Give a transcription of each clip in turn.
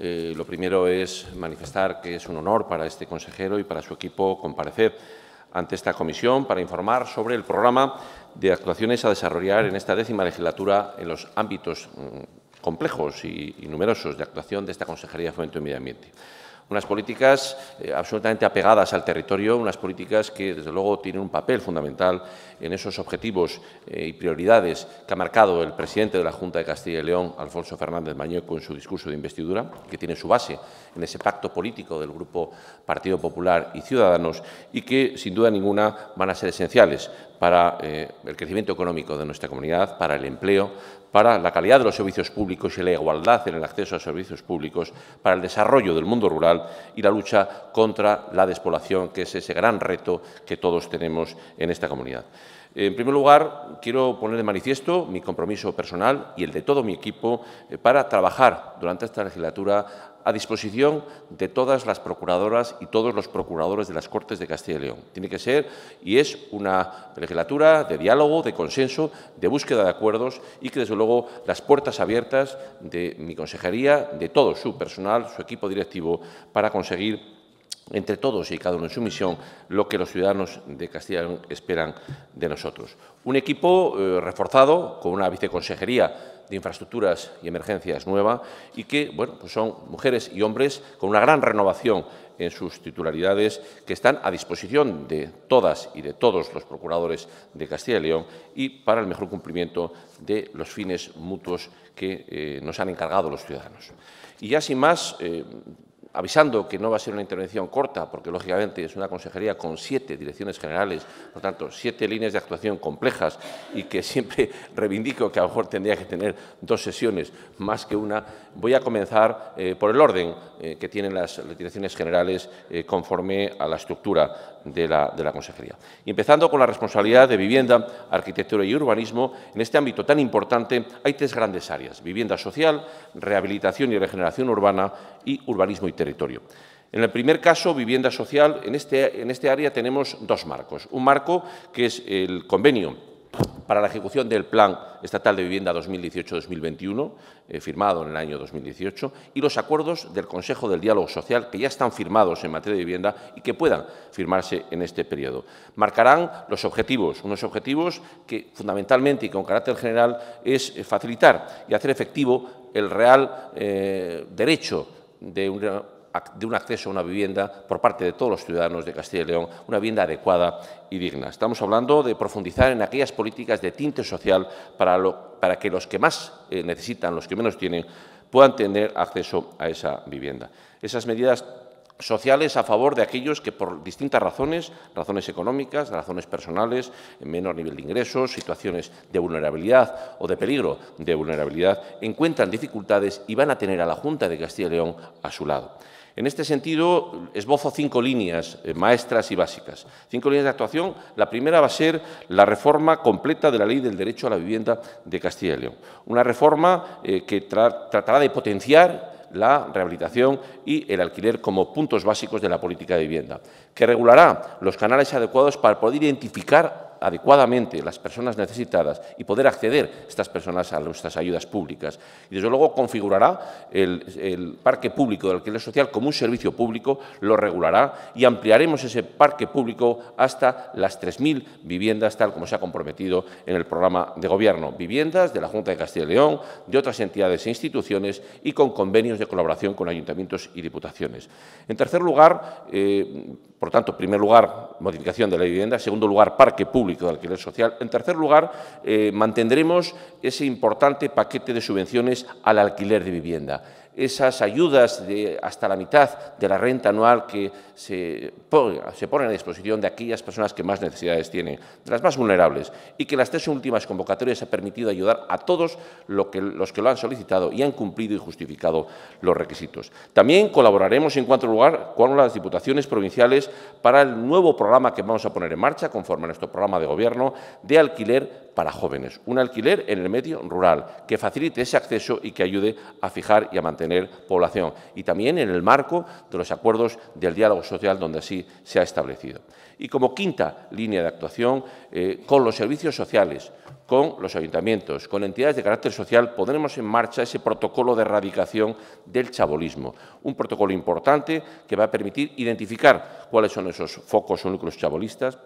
Eh, lo primero es manifestar que es un honor para este consejero y para su equipo comparecer ante esta comisión para informar sobre el programa de actuaciones a desarrollar en esta décima legislatura en los ámbitos mm, complejos y, y numerosos de actuación de esta Consejería de Fomento y Medio Ambiente. Unas políticas eh, absolutamente apegadas al territorio, unas políticas que, desde luego, tienen un papel fundamental en esos objetivos eh, y prioridades que ha marcado el presidente de la Junta de Castilla y León, Alfonso Fernández Mañeco, en su discurso de investidura, que tiene su base en ese pacto político del Grupo Partido Popular y Ciudadanos y que, sin duda ninguna, van a ser esenciales para eh, el crecimiento económico de nuestra comunidad, para el empleo, para la calidad de los servicios públicos y la igualdad en el acceso a servicios públicos, para el desarrollo del mundo rural y la lucha contra la despoblación, que es ese gran reto que todos tenemos en esta comunidad. En primer lugar, quiero poner de manifiesto mi compromiso personal y el de todo mi equipo eh, para trabajar durante esta legislatura a disposición de todas las procuradoras y todos los procuradores de las Cortes de Castilla y León. Tiene que ser y es una legislatura de diálogo, de consenso, de búsqueda de acuerdos y que, desde luego, las puertas abiertas de mi consejería, de todo su personal, su equipo directivo, para conseguir entre todos y cada uno en su misión, lo que los ciudadanos de Castilla y León esperan de nosotros. Un equipo eh, reforzado, con una viceconsejería de infraestructuras y emergencias nueva y que bueno, pues son mujeres y hombres con una gran renovación en sus titularidades que están a disposición de todas y de todos los procuradores de Castilla y León y para el mejor cumplimiento de los fines mutuos que eh, nos han encargado los ciudadanos. Y ya sin más, eh, avisando que no va a ser una intervención corta, porque lógicamente es una consejería con siete direcciones generales, por tanto, siete líneas de actuación complejas y que siempre reivindico que a lo mejor tendría que tener dos sesiones más que una, voy a comenzar eh, por el orden eh, que tienen las, direcciones generales eh, conforme a la estructura de la, Consejería. Y empezando con la responsabilidad de vivienda, arquitectura y urbanismo, en este ámbito tan importante hay tres grandes áreas, vivienda social, rehabilitación y regeneración urbana y urbanismo y territorio. En el primer caso, vivienda social, en este, en este área tenemos dos marcos. Un marco que es el convenio para la ejecución del Plan Estatal de Vivienda 2018-2021, eh, firmado en el año 2018, y los acuerdos del Consejo del Diálogo Social que ya están firmados en materia de vivienda y que puedan firmarse en este periodo. Marcarán los objetivos, unos objetivos que fundamentalmente y con carácter general es eh, facilitar y hacer efectivo el real eh, derecho de una de un acceso a una vivienda por parte de todos los ciudadanos de Castilla y León, una vivienda adecuada y digna. Estamos hablando de profundizar en aquellas políticas de tinte social para, que los que más eh, necesitan, los que menos tienen, puedan tener acceso a esa vivienda. Esas medidas sociales a favor de aquellos que por distintas razones, razones económicas, razones personales, menor nivel de ingresos, situaciones de vulnerabilidad o de peligro de vulnerabilidad, encuentran dificultades y van a tener a la Junta de Castilla y León a su lado. En este sentido, esbozo cinco líneas eh, maestras y básicas. Cinco líneas de actuación. La primera va a ser la reforma completa de la ley del derecho a la vivienda de Castilla y León. Una reforma eh, que tratará de potenciar la rehabilitación y el alquiler como puntos básicos de la política de vivienda, que regulará los canales adecuados para poder identificar adecuadamente las personas necesitadas y poder acceder estas personas a nuestras ayudas públicas. Y desde luego configurará el, parque público del alquiler social como un servicio público, lo regulará y ampliaremos ese parque público hasta las 3.000 viviendas, tal como se ha comprometido en el programa de gobierno. Viviendas de la Junta de Castilla y León, de otras entidades e instituciones y con convenios de colaboración con ayuntamientos y diputaciones. En tercer lugar, eh, por tanto, primer lugar, modificación de la vivienda. segundo lugar, parque público alquiler social. En tercer lugar, eh, mantendremos ese importante paquete de subvenciones al alquiler de vivienda esas ayudas de hasta la mitad de la renta anual que se, se ponen a disposición de aquellas personas que más necesidades tienen, de las más vulnerables, y que las tres últimas convocatorias han permitido ayudar a todos lo que, los que lo han solicitado y han cumplido y justificado los requisitos. También colaboraremos en cuarto lugar con las diputaciones provinciales para el nuevo programa que vamos a poner en marcha, conforme a nuestro programa de gobierno, de alquiler para jóvenes. Un alquiler en el medio rural que facilite ese acceso y que ayude a fijar y a mantener población y también en el marco de los acuerdos del diálogo social donde así se ha establecido. Y como quinta línea de actuación, eh, con los servicios sociales, con los ayuntamientos, con entidades de carácter social, pondremos en marcha ese protocolo de erradicación del chabolismo. Un protocolo importante que va a permitir identificar cuáles son esos focos o núcleos chabolistas,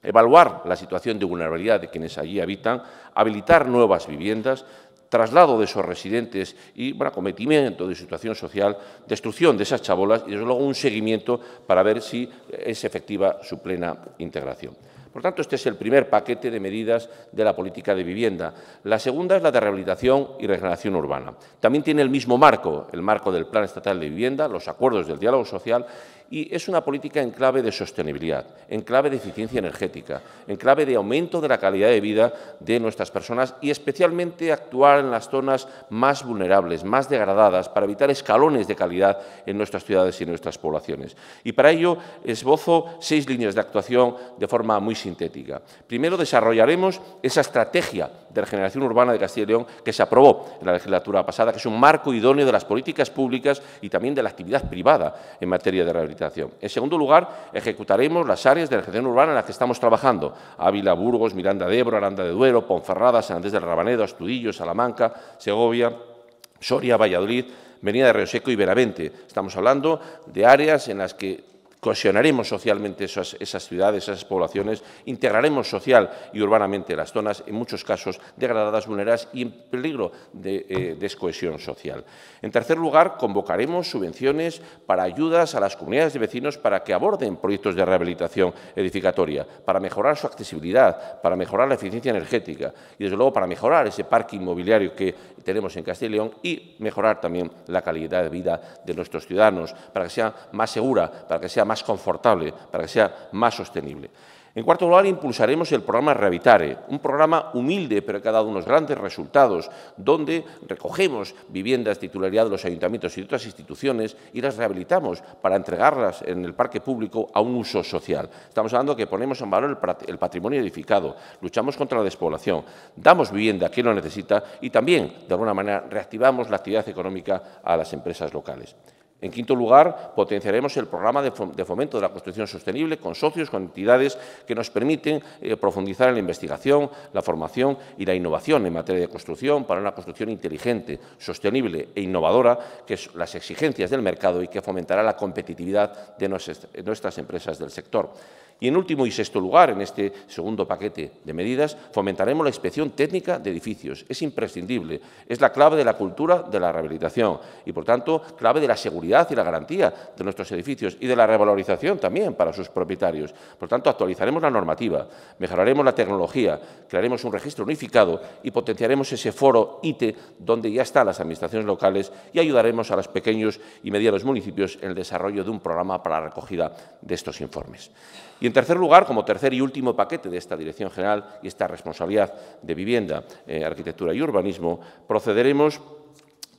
evaluar la situación de vulnerabilidad de quienes allí habitan, habilitar nuevas viviendas, traslado de esos residentes y bueno, acometimiento de situación social, destrucción de esas chabolas y, desde luego, un seguimiento para ver si es efectiva su plena integración. Por tanto, este es el primer paquete de medidas de la política de vivienda. La segunda es la de rehabilitación y regeneración urbana. También tiene el mismo marco, el marco del Plan Estatal de Vivienda, los acuerdos del diálogo social y es una política en clave de sostenibilidad, en clave de eficiencia energética, en clave de aumento de la calidad de vida de nuestras personas y especialmente actuar en las zonas más vulnerables, más degradadas, para evitar escalones de calidad en nuestras ciudades y en nuestras poblaciones. Y para ello esbozo seis líneas de actuación de forma muy sintética. Primero desarrollaremos esa estrategia de regeneración urbana de Castilla y León que se aprobó en la legislatura pasada, que es un marco idóneo de las políticas públicas y también de la actividad privada en materia de rehabilitación. En segundo lugar, ejecutaremos las áreas de regeneración urbana en las que estamos trabajando. Ávila, Burgos, Miranda de Ebro, Aranda de Duero, Ponferrada, San Andrés del Rabanedo, Astudillo, Salamanca, Segovia, Soria, Valladolid, Venida de Río y Benavente. Estamos hablando de áreas en las que cohesionaremos socialmente esas, ciudades, esas poblaciones, integraremos social y urbanamente las zonas, en muchos casos degradadas, vulneradas y en peligro de eh, descohesión social. En tercer lugar, convocaremos subvenciones para ayudas a las comunidades de vecinos para que aborden proyectos de rehabilitación edificatoria, para mejorar su accesibilidad, para mejorar la eficiencia energética y, desde luego, para mejorar ese parque inmobiliario que tenemos en Castilla y León y mejorar también la calidad de vida de nuestros ciudadanos, para que sea más segura, para que sea más más confortable, para que sea más sostenible. En cuarto lugar, impulsaremos el programa Rehabitare, un programa humilde pero que ha dado unos grandes resultados, donde recogemos viviendas titularidad de los ayuntamientos y de otras instituciones y las rehabilitamos para entregarlas en el parque público a un uso social. Estamos hablando de que ponemos en valor el patrimonio edificado, luchamos contra la despoblación, damos vivienda a quien lo necesita y también, de alguna manera, reactivamos la actividad económica a las empresas locales. En quinto lugar, potenciaremos el programa de fomento de la construcción sostenible con socios, con entidades que nos permiten eh, profundizar en la investigación, la formación y la innovación en materia de construcción para una construcción inteligente, sostenible e innovadora, que es las exigencias del mercado y que fomentará la competitividad de nuestras empresas del sector. Y en último y sexto lugar, en este segundo paquete de medidas, fomentaremos la inspección técnica de edificios. Es imprescindible, es la clave de la cultura de la rehabilitación y, por tanto, clave de la seguridad y la garantía de nuestros edificios y de la revalorización también para sus propietarios. Por tanto, actualizaremos la normativa, mejoraremos la tecnología, crearemos un registro unificado y potenciaremos ese foro ITE donde ya están las administraciones locales y ayudaremos a los pequeños y medianos municipios en el desarrollo de un programa para la recogida de estos informes. Y en tercer lugar, como tercer y último paquete de esta Dirección General y esta responsabilidad de vivienda, eh, arquitectura y urbanismo, procederemos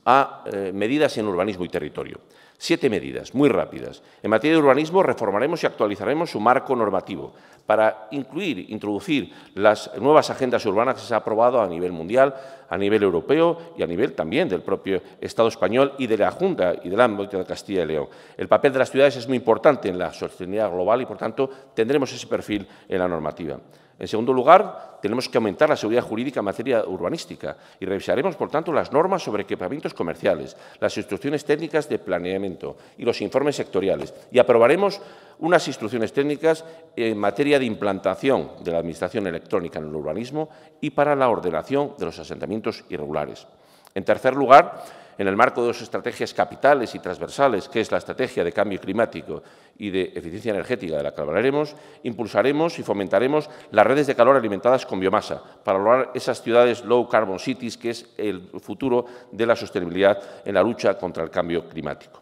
a eh, medidas en urbanismo y territorio. Siete medidas, muy rápidas. En materia de urbanismo, reformaremos y actualizaremos su marco normativo para incluir, introducir las nuevas agendas urbanas que se han aprobado a nivel mundial, a nivel europeo y a nivel también del propio Estado español y de la Junta y del ámbito de Castilla y León. El papel de las ciudades es muy importante en la sostenibilidad global y, por tanto, tendremos ese perfil en la normativa. En segundo lugar, tenemos que aumentar la seguridad jurídica en materia urbanística y revisaremos, por tanto, las normas sobre equipamientos comerciales, las instrucciones técnicas de planeamiento y los informes sectoriales. Y aprobaremos unas instrucciones técnicas en materia de implantación de la Administración electrónica en el urbanismo y para la ordenación de los asentamientos irregulares. En tercer lugar, en el marco de dos estrategias capitales y transversales, que es la estrategia de cambio climático y de eficiencia energética, de la que hablaremos, impulsaremos y fomentaremos las redes de calor alimentadas con biomasa para lograr esas ciudades low carbon cities, que es el futuro de la sostenibilidad en la lucha contra el cambio climático.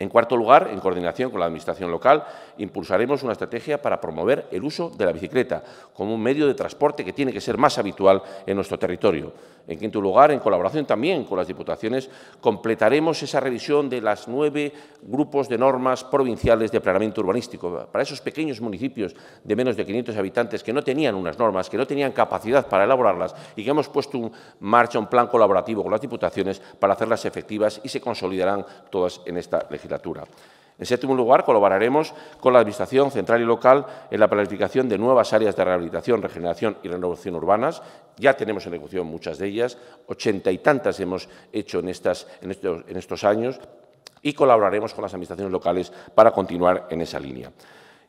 En cuarto lugar, en coordinación con la Administración local, impulsaremos una estrategia para promover el uso de la bicicleta como un medio de transporte que tiene que ser más habitual en nuestro territorio. En quinto lugar, en colaboración también con las diputaciones, completaremos esa revisión de las nueve grupos de normas provinciales de planeamiento urbanístico para esos pequeños municipios de menos de 500 habitantes que no tenían unas normas, que no tenían capacidad para elaborarlas y que hemos puesto en marcha un plan colaborativo con las diputaciones para hacerlas efectivas y se consolidarán todas en esta legislatura. En séptimo lugar, colaboraremos con la Administración central y local en la planificación de nuevas áreas de rehabilitación, regeneración y renovación urbanas. Ya tenemos en ejecución muchas de ellas, ochenta y tantas hemos hecho en, estos, estos años y colaboraremos con las administraciones locales para continuar en esa línea.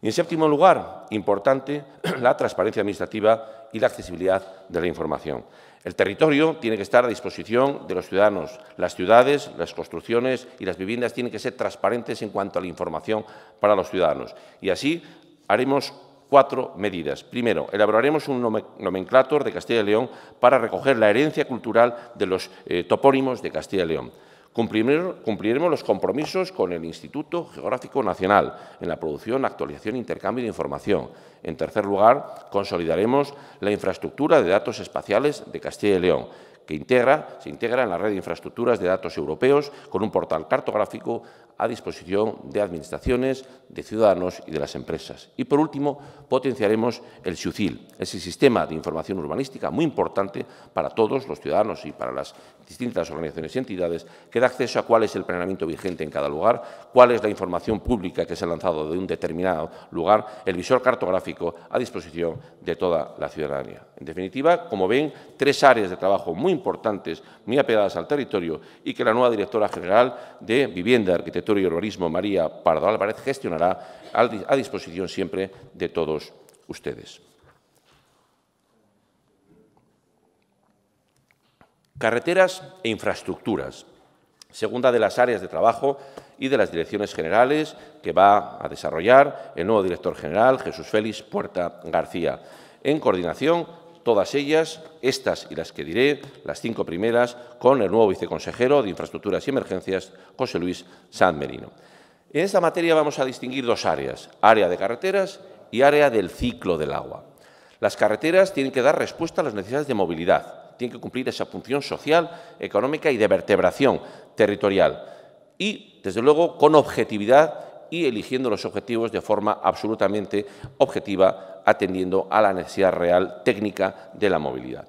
Y en séptimo lugar, importante, la transparencia administrativa y la accesibilidad de la información. El territorio tiene que estar a disposición de los ciudadanos. Las ciudades, las construcciones y las viviendas tienen que ser transparentes en cuanto a la información para los ciudadanos. Y así haremos cuatro medidas. Primero, elaboraremos un nomenclator de Castilla y León para recoger la herencia cultural de los eh, topónimos de Castilla y León cumpliremos los compromisos con el Instituto Geográfico Nacional en la producción, actualización e intercambio de información. En tercer lugar, consolidaremos la infraestructura de datos espaciales de Castilla y León, que integra, se integra en la red de infraestructuras de datos europeos con un portal cartográfico a disposición de administraciones, de ciudadanos y de las empresas. Y, por último, potenciaremos el SUCIL, ese sistema de información urbanística muy importante para todos los ciudadanos y para las distintas organizaciones y entidades, que da acceso a cuál es el planeamiento vigente en cada lugar, cuál es la información pública que se ha lanzado de un determinado lugar, el visor cartográfico a disposición de toda la ciudadanía. En definitiva, como ven, tres áreas de trabajo muy importantes, muy apegadas al territorio y que la nueva directora general de Vivienda, Arquitectura y Urbanismo, María Pardo Álvarez, gestionará a disposición siempre de todos ustedes. Carreteras e infraestructuras, segunda de las áreas de trabajo y de las direcciones generales que va a desarrollar el nuevo director general, Jesús Félix Puerta García, en coordinación todas ellas, estas y las que diré, las cinco primeras, con el nuevo viceconsejero de Infraestructuras y Emergencias, José Luis San Merino. En esta materia vamos a distinguir dos áreas, área de carreteras y área del ciclo del agua. Las carreteras tienen que dar respuesta a las necesidades de movilidad, tienen que cumplir esa función social, económica y de vertebración territorial. Y, desde luego, con objetividad y eligiendo los objetivos de forma absolutamente objetiva atendiendo a la necesidad real técnica de la movilidad.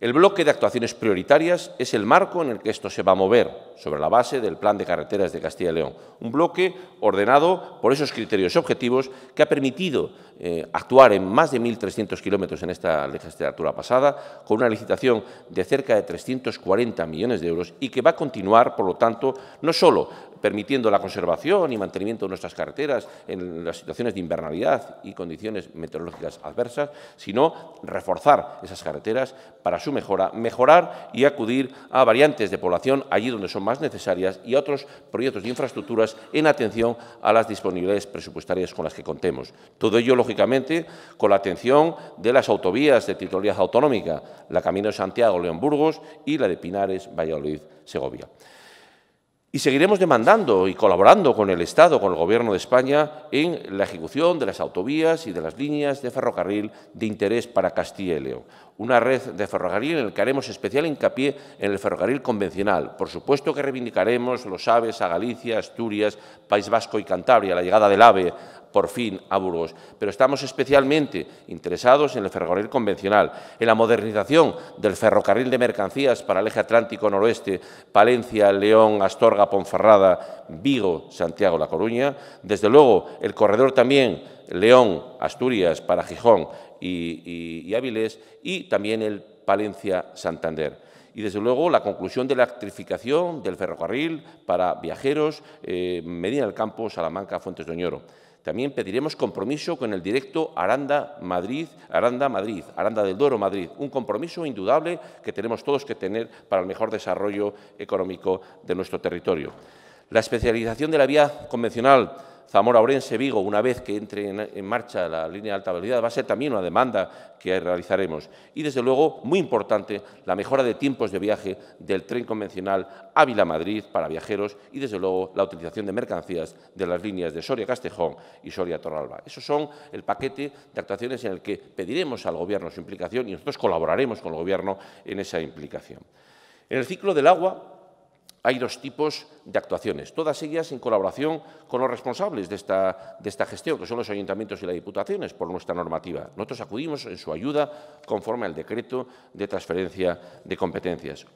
El bloque de actuaciones prioritarias es el marco en el que esto se va a mover, sobre la base del Plan de Carreteras de Castilla y León. Un bloque ordenado por esos criterios objetivos que ha permitido eh, actuar en más de 1.300 kilómetros en esta legislatura pasada, con una licitación de cerca de 340 millones de euros y que va a continuar, por lo tanto, no solo permitiendo la conservación y mantenimiento de nuestras carreteras en las situaciones de invernalidad y condiciones meteorológicas adversas, sino reforzar esas carreteras para su mejora, mejorar y acudir a variantes de población allí donde son más necesarias y otros proyectos de infraestructuras en atención a las disponibilidades presupuestarias con las que contemos. Todo ello, lógicamente, con la atención de las autovías de titularidad autonómica, la Camino de Santiago, León Burgos y la de Pinares, Valladolid, Segovia. Y seguiremos demandando y colaborando con el Estado, con el Gobierno de España, en la ejecución de las autovías y de las líneas de ferrocarril de interés para Castilla y León. Una red de ferrocarril en la que haremos especial hincapié en el ferrocarril convencional. Por supuesto que reivindicaremos, los aves a Galicia, Asturias, País Vasco y Cantabria, la llegada del AVE por fin a Burgos, pero estamos especialmente interesados en el ferrocarril convencional, en la modernización del ferrocarril de mercancías para el eje atlántico noroeste, Palencia, León, Astorga, Ponferrada, Vigo, Santiago, La Coruña, desde luego el corredor también León, Asturias para Gijón y, y Áviles y también el Palencia-Santander y, desde luego, la conclusión de la electrificación del ferrocarril para viajeros, eh, Medina del Campo, Salamanca, Fuentes de Oñoro. También pediremos compromiso con el directo Aranda-Madrid, Aranda-Madrid, Aranda del Duero-Madrid, un compromiso indudable que tenemos todos que tener para el mejor desarrollo económico de nuestro territorio. La especialización de la vía convencional Zamora, Orense, Vigo, una vez que entre en, marcha la línea de alta velocidad, va a ser también una demanda que realizaremos. Y, desde luego, muy importante, la mejora de tiempos de viaje del tren convencional Ávila-Madrid para viajeros y, desde luego, la utilización de mercancías de las líneas de Soria-Castejón y Soria-Torralba. Esos son el paquete de actuaciones en el que pediremos al Gobierno su implicación y nosotros colaboraremos con el Gobierno en esa implicación. En el ciclo del agua, hay dos tipos de actuaciones, todas ellas en colaboración con los responsables de esta, gestión, que son los ayuntamientos y las diputaciones, por nuestra normativa. Nosotros acudimos en su ayuda conforme al decreto de transferencia de competencias.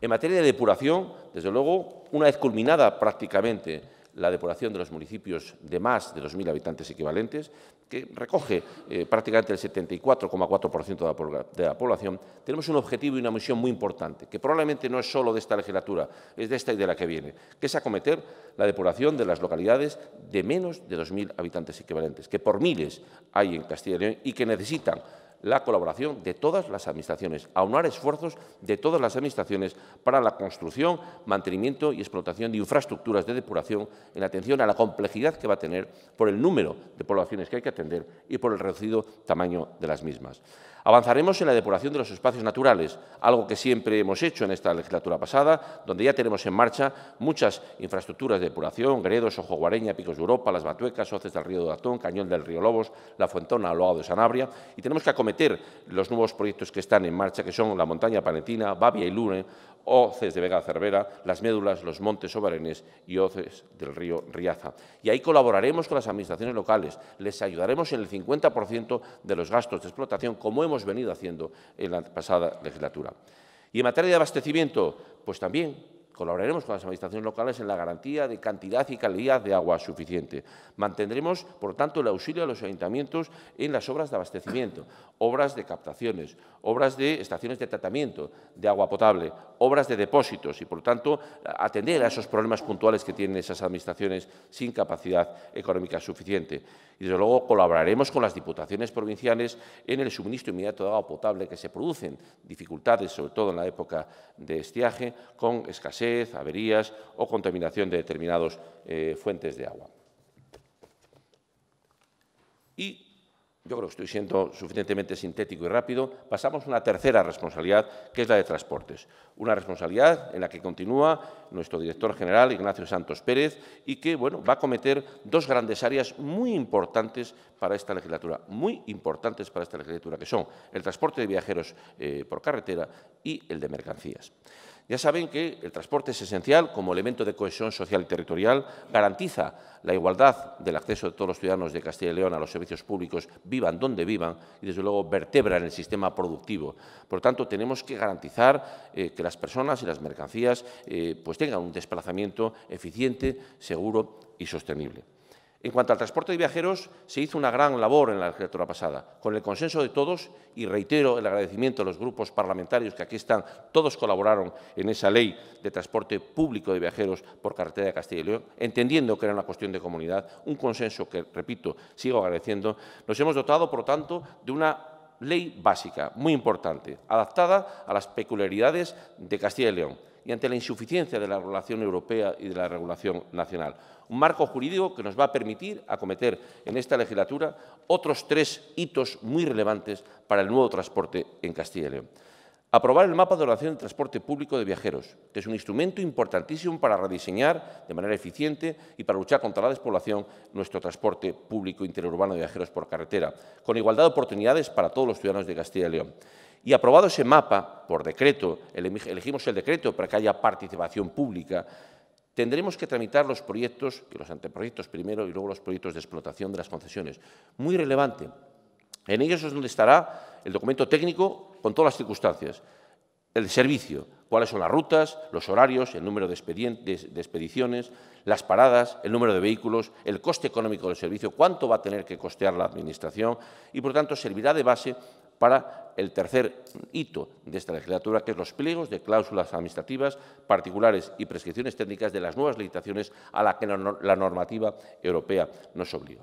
En materia de depuración, desde luego, una vez culminada prácticamente la depuración de los municipios de más de 2.000 habitantes equivalentes, que recoge eh, prácticamente el 74,4% de, la población, tenemos un objetivo y una misión muy importante, que probablemente no es solo de esta legislatura, es de esta y de la que viene, que es acometer la depuración de las localidades de menos de 2.000 habitantes equivalentes, que por miles hay en Castilla y León y que necesitan la colaboración de todas las administraciones, aunar esfuerzos de todas las administraciones para la construcción, mantenimiento y explotación de infraestructuras de depuración en atención a la complejidad que va a tener por el número de poblaciones que hay que atender y por el reducido tamaño de las mismas. Avanzaremos en la depuración de los espacios naturales, algo que siempre hemos hecho en esta legislatura pasada, donde ya tenemos en marcha muchas infraestructuras de depuración, Gredos, Ojo Guareña, Picos de Europa, Las Batuecas, Hoces del Río de Atón, Cañón del Río Lobos, La Fuentona, Loado de Sanabria, y tenemos que los nuevos proyectos que están en marcha, que son la montaña panetina, Babia y Lune, Oces de Vega Cervera, Las Médulas, Los Montes Soberanes y Oces del río Riaza. Y ahí colaboraremos con las administraciones locales, les ayudaremos en el 50% de los gastos de explotación, como hemos venido haciendo en la pasada legislatura. Y en materia de abastecimiento, pues también Colaboraremos con las administraciones locales en la garantía de cantidad y calidad de agua suficiente. Mantendremos, por tanto, el auxilio a los ayuntamientos en las obras de abastecimiento, obras de captaciones, obras de estaciones de tratamiento de agua potable, obras de depósitos y, por lo tanto, atender a esos problemas puntuales que tienen esas administraciones sin capacidad económica suficiente. Y, desde luego, colaboraremos con las diputaciones provinciales en el suministro inmediato de agua potable que se producen dificultades, sobre todo en la época de estiaje, con escasez, averías o contaminación de determinadas eh, fuentes de agua. Y yo creo que estoy siendo suficientemente sintético y rápido, pasamos a una tercera responsabilidad, que es la de transportes. Una responsabilidad en la que continúa nuestro director general, Ignacio Santos Pérez, y que bueno, va a cometer dos grandes áreas muy importantes para esta legislatura, muy importantes para esta legislatura, que son el transporte de viajeros eh, por carretera y el de mercancías. Ya saben que el transporte es esencial como elemento de cohesión social y territorial, garantiza la igualdad del acceso de todos los ciudadanos de Castilla y León a los servicios públicos, vivan donde vivan, y desde luego vertebra en el sistema productivo. Por lo tanto, tenemos que garantizar eh, que las personas y las mercancías eh, pues tengan un desplazamiento eficiente, seguro y sostenible. En cuanto al transporte de viajeros, se hizo una gran labor en la legislatura pasada, con el consenso de todos, y reitero el agradecimiento a los grupos parlamentarios que aquí están, todos colaboraron en esa ley de transporte público de viajeros por carretera de Castilla y León, entendiendo que era una cuestión de comunidad, un consenso que, repito, sigo agradeciendo. Nos hemos dotado, por tanto, de una ley básica, muy importante, adaptada a las peculiaridades de Castilla y León y ante la insuficiencia de la regulación europea y de la regulación nacional. Un marco jurídico que nos va a permitir acometer en esta legislatura otros tres hitos muy relevantes para el nuevo transporte en Castilla y León. Aprobar el mapa de ordenación del transporte público de viajeros, que es un instrumento importantísimo para rediseñar de manera eficiente y para luchar contra la despoblación nuestro transporte público interurbano de viajeros por carretera, con igualdad de oportunidades para todos los ciudadanos de Castilla y León. Y aprobado ese mapa, por decreto, elegimos el decreto para que haya participación pública, tendremos que tramitar los proyectos, los anteproyectos primero y luego los proyectos de explotación de las concesiones. Muy relevante. En ellos es donde estará el documento técnico con todas las circunstancias. El servicio, cuáles son las rutas, los horarios, el número de, expedientes, de expediciones, las paradas, el número de vehículos, el coste económico del servicio, cuánto va a tener que costear la Administración y, por tanto, servirá de base para el tercer hito de esta legislatura, que es los pliegos de cláusulas administrativas particulares y prescripciones técnicas de las nuevas licitaciones a la que la normativa europea nos obliga.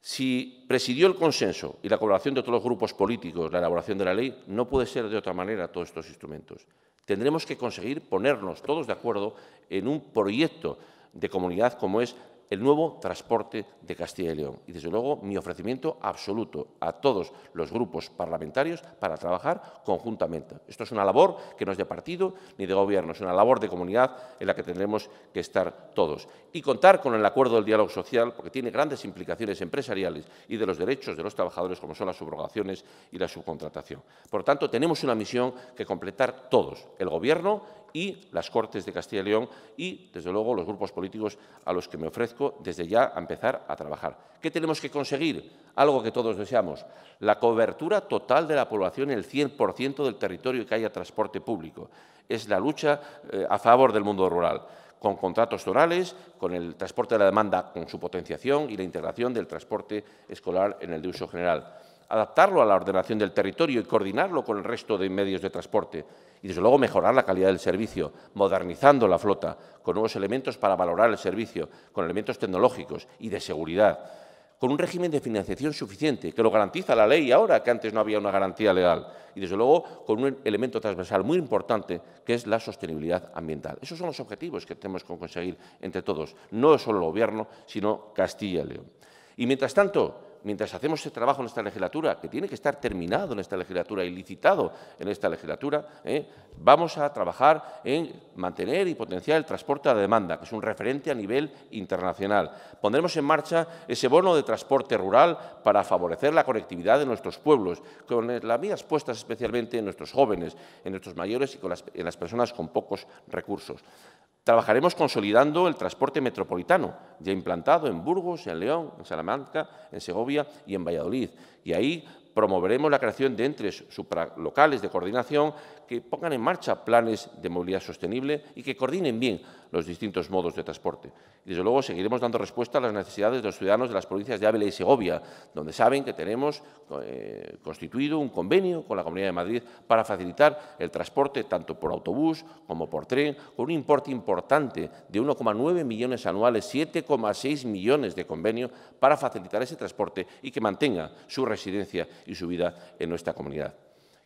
Si presidió el consenso y la colaboración de todos los grupos políticos la elaboración de la ley, no puede ser de otra manera todos estos instrumentos. Tendremos que conseguir ponernos todos de acuerdo en un proyecto de comunidad como es el nuevo transporte de Castilla y León. Y, desde luego, mi ofrecimiento absoluto a todos los grupos parlamentarios para trabajar conjuntamente. Esto es una labor que no es de partido ni de gobierno, es una labor de comunidad en la que tendremos que estar todos. Y contar con el acuerdo del diálogo social, porque tiene grandes implicaciones empresariales y de los derechos de los trabajadores, como son las subrogaciones y la subcontratación. Por lo tanto, tenemos una misión que completar todos, el Gobierno y las Cortes de Castilla y León y, desde luego, los grupos políticos a los que me ofrezco desde ya a empezar a trabajar. ¿Qué tenemos que conseguir? Algo que todos deseamos, la cobertura total de la población en el 100% del territorio que haya transporte público. Es la lucha eh, a favor del mundo rural con contratos zonales, con el transporte de la demanda, con su potenciación y la integración del transporte escolar en el de uso general. Adaptarlo a la ordenación del territorio y coordinarlo con el resto de medios de transporte y desde luego mejorar la calidad del servicio, modernizando la flota con nuevos elementos para valorar el servicio, con elementos tecnológicos y de seguridad, con un régimen de financiación suficiente, que lo garantiza la ley ahora, que antes no había una garantía legal, y desde luego con un elemento transversal muy importante, que es la sostenibilidad ambiental. Esos son los objetivos que tenemos que conseguir entre todos, no solo el Gobierno, sino Castilla y León. Y mientras tanto, mientras hacemos ese trabajo en esta legislatura, que tiene que estar terminado en esta legislatura y licitado en esta legislatura, ¿eh? vamos a trabajar en mantener y potenciar el transporte a la demanda, que es un referente a nivel internacional. Pondremos en marcha ese bono de transporte rural para favorecer la conectividad de nuestros pueblos, con las vías puestas especialmente en nuestros jóvenes, en nuestros mayores y con en las personas con pocos recursos. Trabajaremos consolidando el transporte metropolitano, ya implantado en Burgos, en León, en Salamanca, en Segovia y en Valladolid. Y ahí promoveremos la creación de entres supralocales de coordinación que pongan en marcha planes de movilidad sostenible y que coordinen bien los distintos modos de transporte. Y desde luego seguiremos dando respuesta a las necesidades de los ciudadanos de las provincias de Ávila y Segovia, donde saben que tenemos eh, constituido un convenio con la Comunidad de Madrid para facilitar el transporte tanto por autobús como por tren, con un importe importante de 1,9 millones anuales, 7,6 millones de convenio para facilitar ese transporte y que mantenga su residencia y su vida en nuestra comunidad.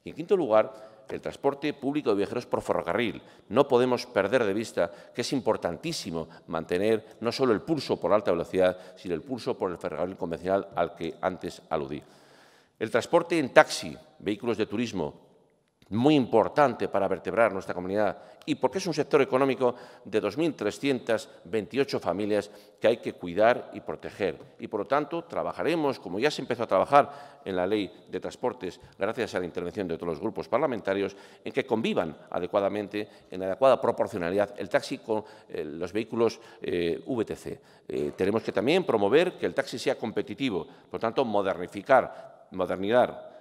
Y en quinto lugar, el transporte público de viajeros por ferrocarril. No podemos perder de vista que es importantísimo mantener no solo el pulso por alta velocidad, sino el pulso por el ferrocarril convencional al que antes aludí. El transporte en taxi, vehículos de turismo, muy importante para vertebrar nuestra comunidad y porque es un sector económico de 2.328 familias que hay que cuidar y proteger. Y por lo tanto, trabajaremos, como ya se empezó a trabajar en la Ley de Transportes, gracias a la intervención de todos los grupos parlamentarios, en que convivan adecuadamente, en adecuada proporcionalidad, el taxi con eh, los vehículos eh, VTC. Eh, tenemos que también promover que el taxi sea competitivo, por lo tanto, modernificar, modernizar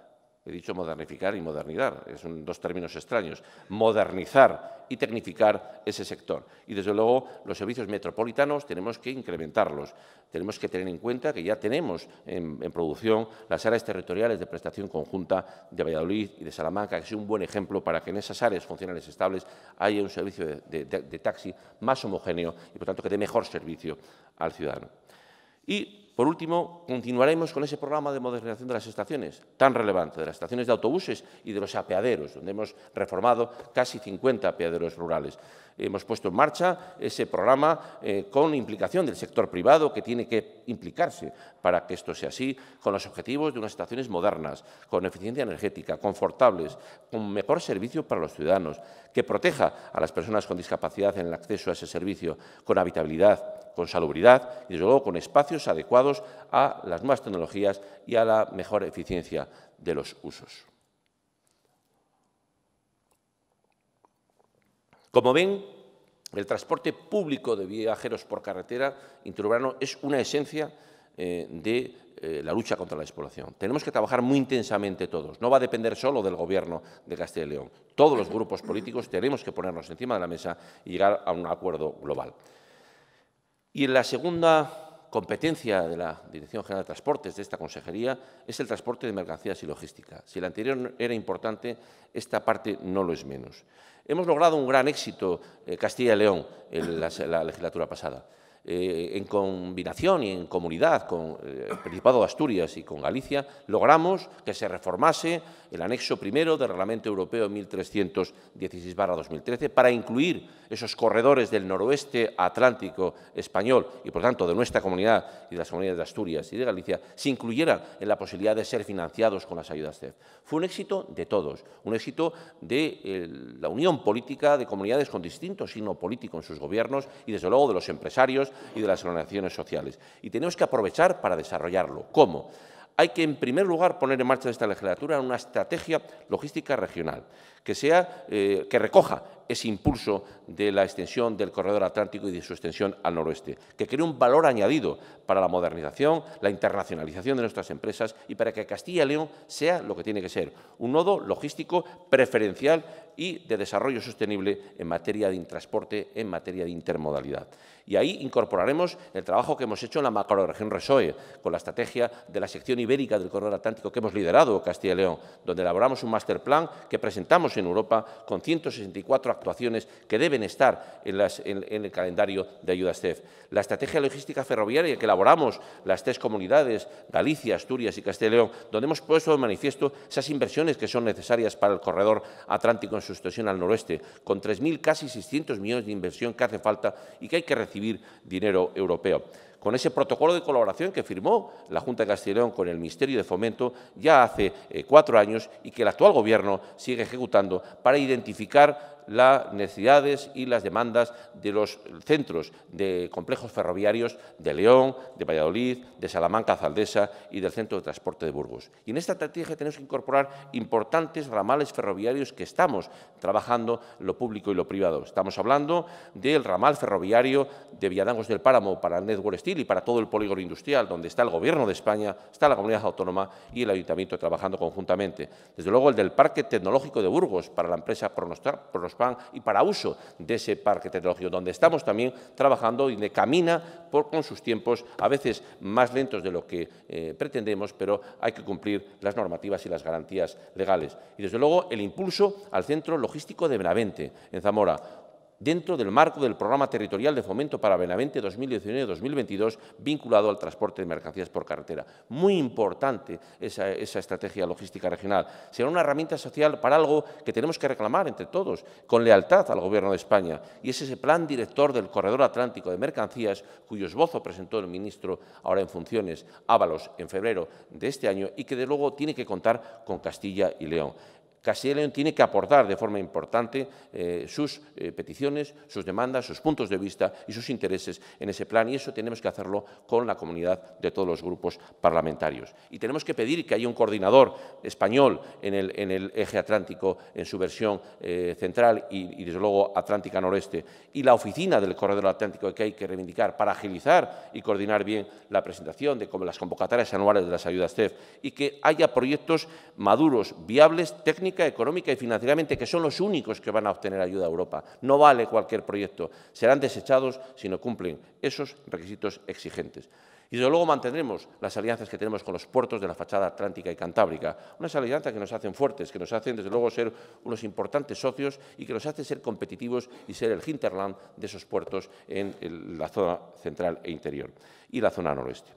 He dicho modernificar y modernidad, son dos términos extraños. Modernizar y tecnificar ese sector. Y desde luego los servicios metropolitanos tenemos que incrementarlos. Tenemos que tener en cuenta que ya tenemos en, producción las áreas territoriales de prestación conjunta de Valladolid y de Salamanca, que es un buen ejemplo para que en esas áreas funcionales estables haya un servicio de, de taxi más homogéneo y por tanto que dé mejor servicio al ciudadano. Y por último, continuaremos con ese programa de modernización de las estaciones, tan relevante, de las estaciones de autobuses y de los apeaderos, donde hemos reformado casi 50 apeaderos rurales. Hemos puesto en marcha ese programa eh, con implicación del sector privado que tiene que implicarse para que esto sea así, con los objetivos de unas estaciones modernas, con eficiencia energética, confortables, con mejor servicio para los ciudadanos, que proteja a las personas con discapacidad en el acceso a ese servicio, con habitabilidad, con salubridad y, desde luego, con espacios adecuados a las nuevas tecnologías y a la mejor eficiencia de los usos. Como ven, el transporte público de viajeros por carretera interurbano es una esencia eh, de eh, la lucha contra la despoblación. Tenemos que trabajar muy intensamente todos. No va a depender solo del Gobierno de Castilla y León. Todos los grupos políticos tenemos que ponernos encima de la mesa y llegar a un acuerdo global. Y la segunda competencia de la Dirección General de Transportes de esta consejería es el transporte de mercancías y logística. Si el anterior era importante, esta parte no lo es menos. Hemos logrado un gran éxito eh, Castilla y León en la legislatura pasada. Eh, en combinación y en comunidad con eh, el Principado de Asturias y con Galicia, logramos que se reformase el anexo primero del Reglamento Europeo 1316-2013 para incluir esos corredores del noroeste atlántico español y, por tanto, de nuestra comunidad y de las comunidades de Asturias y de Galicia, se incluyeran en la posibilidad de ser financiados con las ayudas CEF. Fue un éxito de todos, un éxito de la unión política de comunidades con distinto signo político en sus gobiernos y, desde luego, de los empresarios y de las organizaciones sociales. Y tenemos que aprovechar para desarrollarlo. ¿Cómo? Hay que, en primer lugar, poner en marcha esta legislatura una estrategia logística regional que, sea, eh, que recoja ese impulso de la extensión del corredor atlántico y de su extensión al noroeste, que cree un valor añadido para la modernización, la internacionalización de nuestras empresas y para que Castilla y León sea lo que tiene que ser, un nodo logístico preferencial y de desarrollo sostenible en materia de transporte, en materia de intermodalidad. Y ahí incorporaremos el trabajo que hemos hecho en la macroregión RESOE, con la estrategia de la sección ibérica del corredor atlántico que hemos liderado Castilla y León, donde elaboramos un master plan que presentamos en Europa con 164 actuaciones que deben estar en, las, en, el calendario de ayudas CEF. La estrategia logística ferroviaria que elaboramos las tres comunidades, Galicia, Asturias y Castilla y León, donde hemos puesto de manifiesto esas inversiones que son necesarias para el corredor atlántico su al noroeste, con 3.000 casi 600 millones de inversión que hace falta y que hay que recibir dinero europeo. Con ese protocolo de colaboración que firmó la Junta de castellón con el Ministerio de Fomento ya hace eh, cuatro años y que el actual Gobierno sigue ejecutando para identificar las necesidades y las demandas de los centros de complejos ferroviarios de León, de Valladolid, de Salamanca, Zaldesa y del Centro de Transporte de Burgos. Y en esta estrategia tenemos que incorporar importantes ramales ferroviarios que estamos trabajando, lo público y lo privado. Estamos hablando del ramal ferroviario de Villadangos del Páramo para el Network Steel y para todo el polígono industrial, donde está el Gobierno de España, está la Comunidad Autónoma y el Ayuntamiento trabajando conjuntamente. Desde luego, el del Parque Tecnológico de Burgos para la empresa Pronostar, y para uso de ese parque tecnológico, donde estamos también trabajando y de camina con sus tiempos a veces más lentos de lo que eh, pretendemos, pero hay que cumplir las normativas y las garantías legales. Y desde luego el impulso al centro logístico de Benavente, en Zamora, dentro del marco del Programa Territorial de Fomento para Benavente 2019-2022 vinculado al transporte de mercancías por carretera. Muy importante esa, estrategia logística regional. Será una herramienta social para algo que tenemos que reclamar entre todos, con lealtad al Gobierno de España. Y es ese plan director del Corredor Atlántico de Mercancías, cuyo esbozo presentó el ministro ahora en funciones, Ábalos, en febrero de este año, y que de luego tiene que contar con Castilla y León. Castilla y León tiene que aportar de forma importante eh, sus eh, peticiones, sus demandas, sus puntos de vista y sus intereses en ese plan y eso tenemos que hacerlo con la comunidad de todos los grupos parlamentarios. Y tenemos que pedir que haya un coordinador español en el, eje atlántico en su versión eh, central y, desde luego atlántica noreste y la oficina del corredor atlántico que hay que reivindicar para agilizar y coordinar bien la presentación de como las convocatorias anuales de las ayudas CEF y que haya proyectos maduros, viables, técnicos económica y financieramente, que son los únicos que van a obtener ayuda a Europa. No vale cualquier proyecto, serán desechados si no cumplen esos requisitos exigentes. Y desde luego mantendremos las alianzas que tenemos con los puertos de la fachada atlántica y cantábrica, unas alianzas que nos hacen fuertes, que nos hacen desde luego ser unos importantes socios y que nos hacen ser competitivos y ser el hinterland de esos puertos en la zona central e interior y la zona noroeste.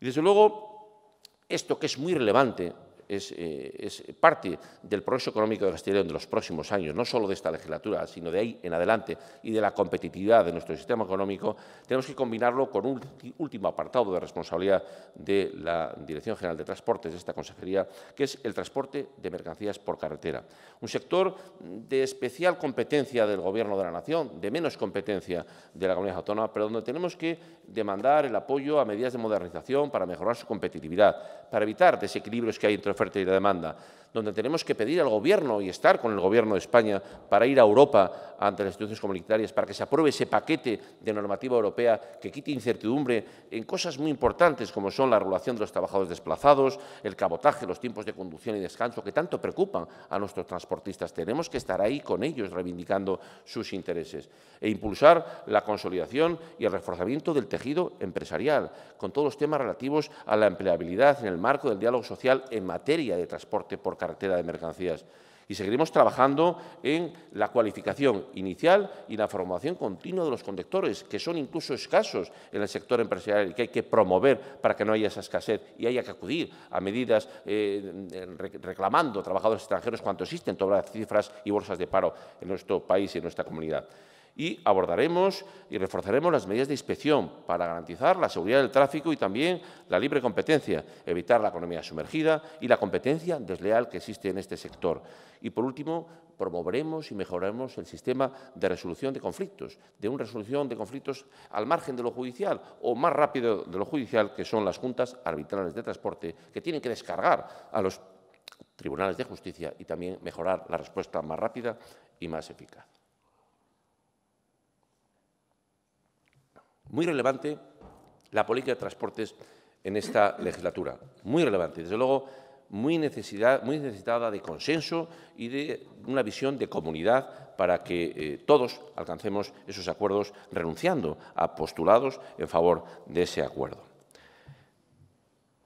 Y desde luego esto que es muy relevante es, eh, es, parte del progreso económico de Castellón de los próximos años, no solo de esta legislatura, sino de ahí en adelante y de la competitividad de nuestro sistema económico, tenemos que combinarlo con un último apartado de responsabilidad de la Dirección General de Transportes de esta consejería, que es el transporte de mercancías por carretera. Un sector de especial competencia del Gobierno de la Nación, de menos competencia de la comunidad autónoma, pero donde tenemos que demandar el apoyo a medidas de modernización para mejorar su competitividad, para evitar desequilibrios que hay entre oferta y la demanda, donde tenemos que pedir al Gobierno y estar con el Gobierno de España para ir a Europa ante las instituciones comunitarias, para que se apruebe ese paquete de normativa europea que quite incertidumbre en cosas muy importantes como son la regulación de los trabajadores desplazados, el cabotaje, los tiempos de conducción y descanso que tanto preocupan a nuestros transportistas. Tenemos que estar ahí con ellos reivindicando sus intereses e impulsar la consolidación y el reforzamiento del tejido empresarial con todos los temas relativos a la empleabilidad en el marco del diálogo social en materia materia de transporte por carretera de mercancías. Y seguiremos trabajando en la cualificación inicial y la formación continua de los conductores, que son incluso escasos en el sector empresarial y que hay que promover para que no haya esa escasez y haya que acudir a medidas eh, reclamando trabajadores extranjeros cuando existen todas las cifras y bolsas de paro en nuestro país y en nuestra comunidad y abordaremos y reforzaremos las medidas de inspección para garantizar la seguridad del tráfico y también la libre competencia, evitar la economía sumergida y la competencia desleal que existe en este sector. Y, por último, promoveremos y mejoraremos el sistema de resolución de conflictos, de una resolución de conflictos al margen de lo judicial o más rápido de lo judicial, que son las juntas arbitrales de transporte, que tienen que descargar a los tribunales de justicia y también mejorar la respuesta más rápida y más eficaz. muy relevante la política de transportes en esta legislatura. Muy relevante, desde luego, muy, muy necesitada de consenso y de una visión de comunidad para que eh, todos alcancemos esos acuerdos renunciando a postulados en favor de ese acuerdo.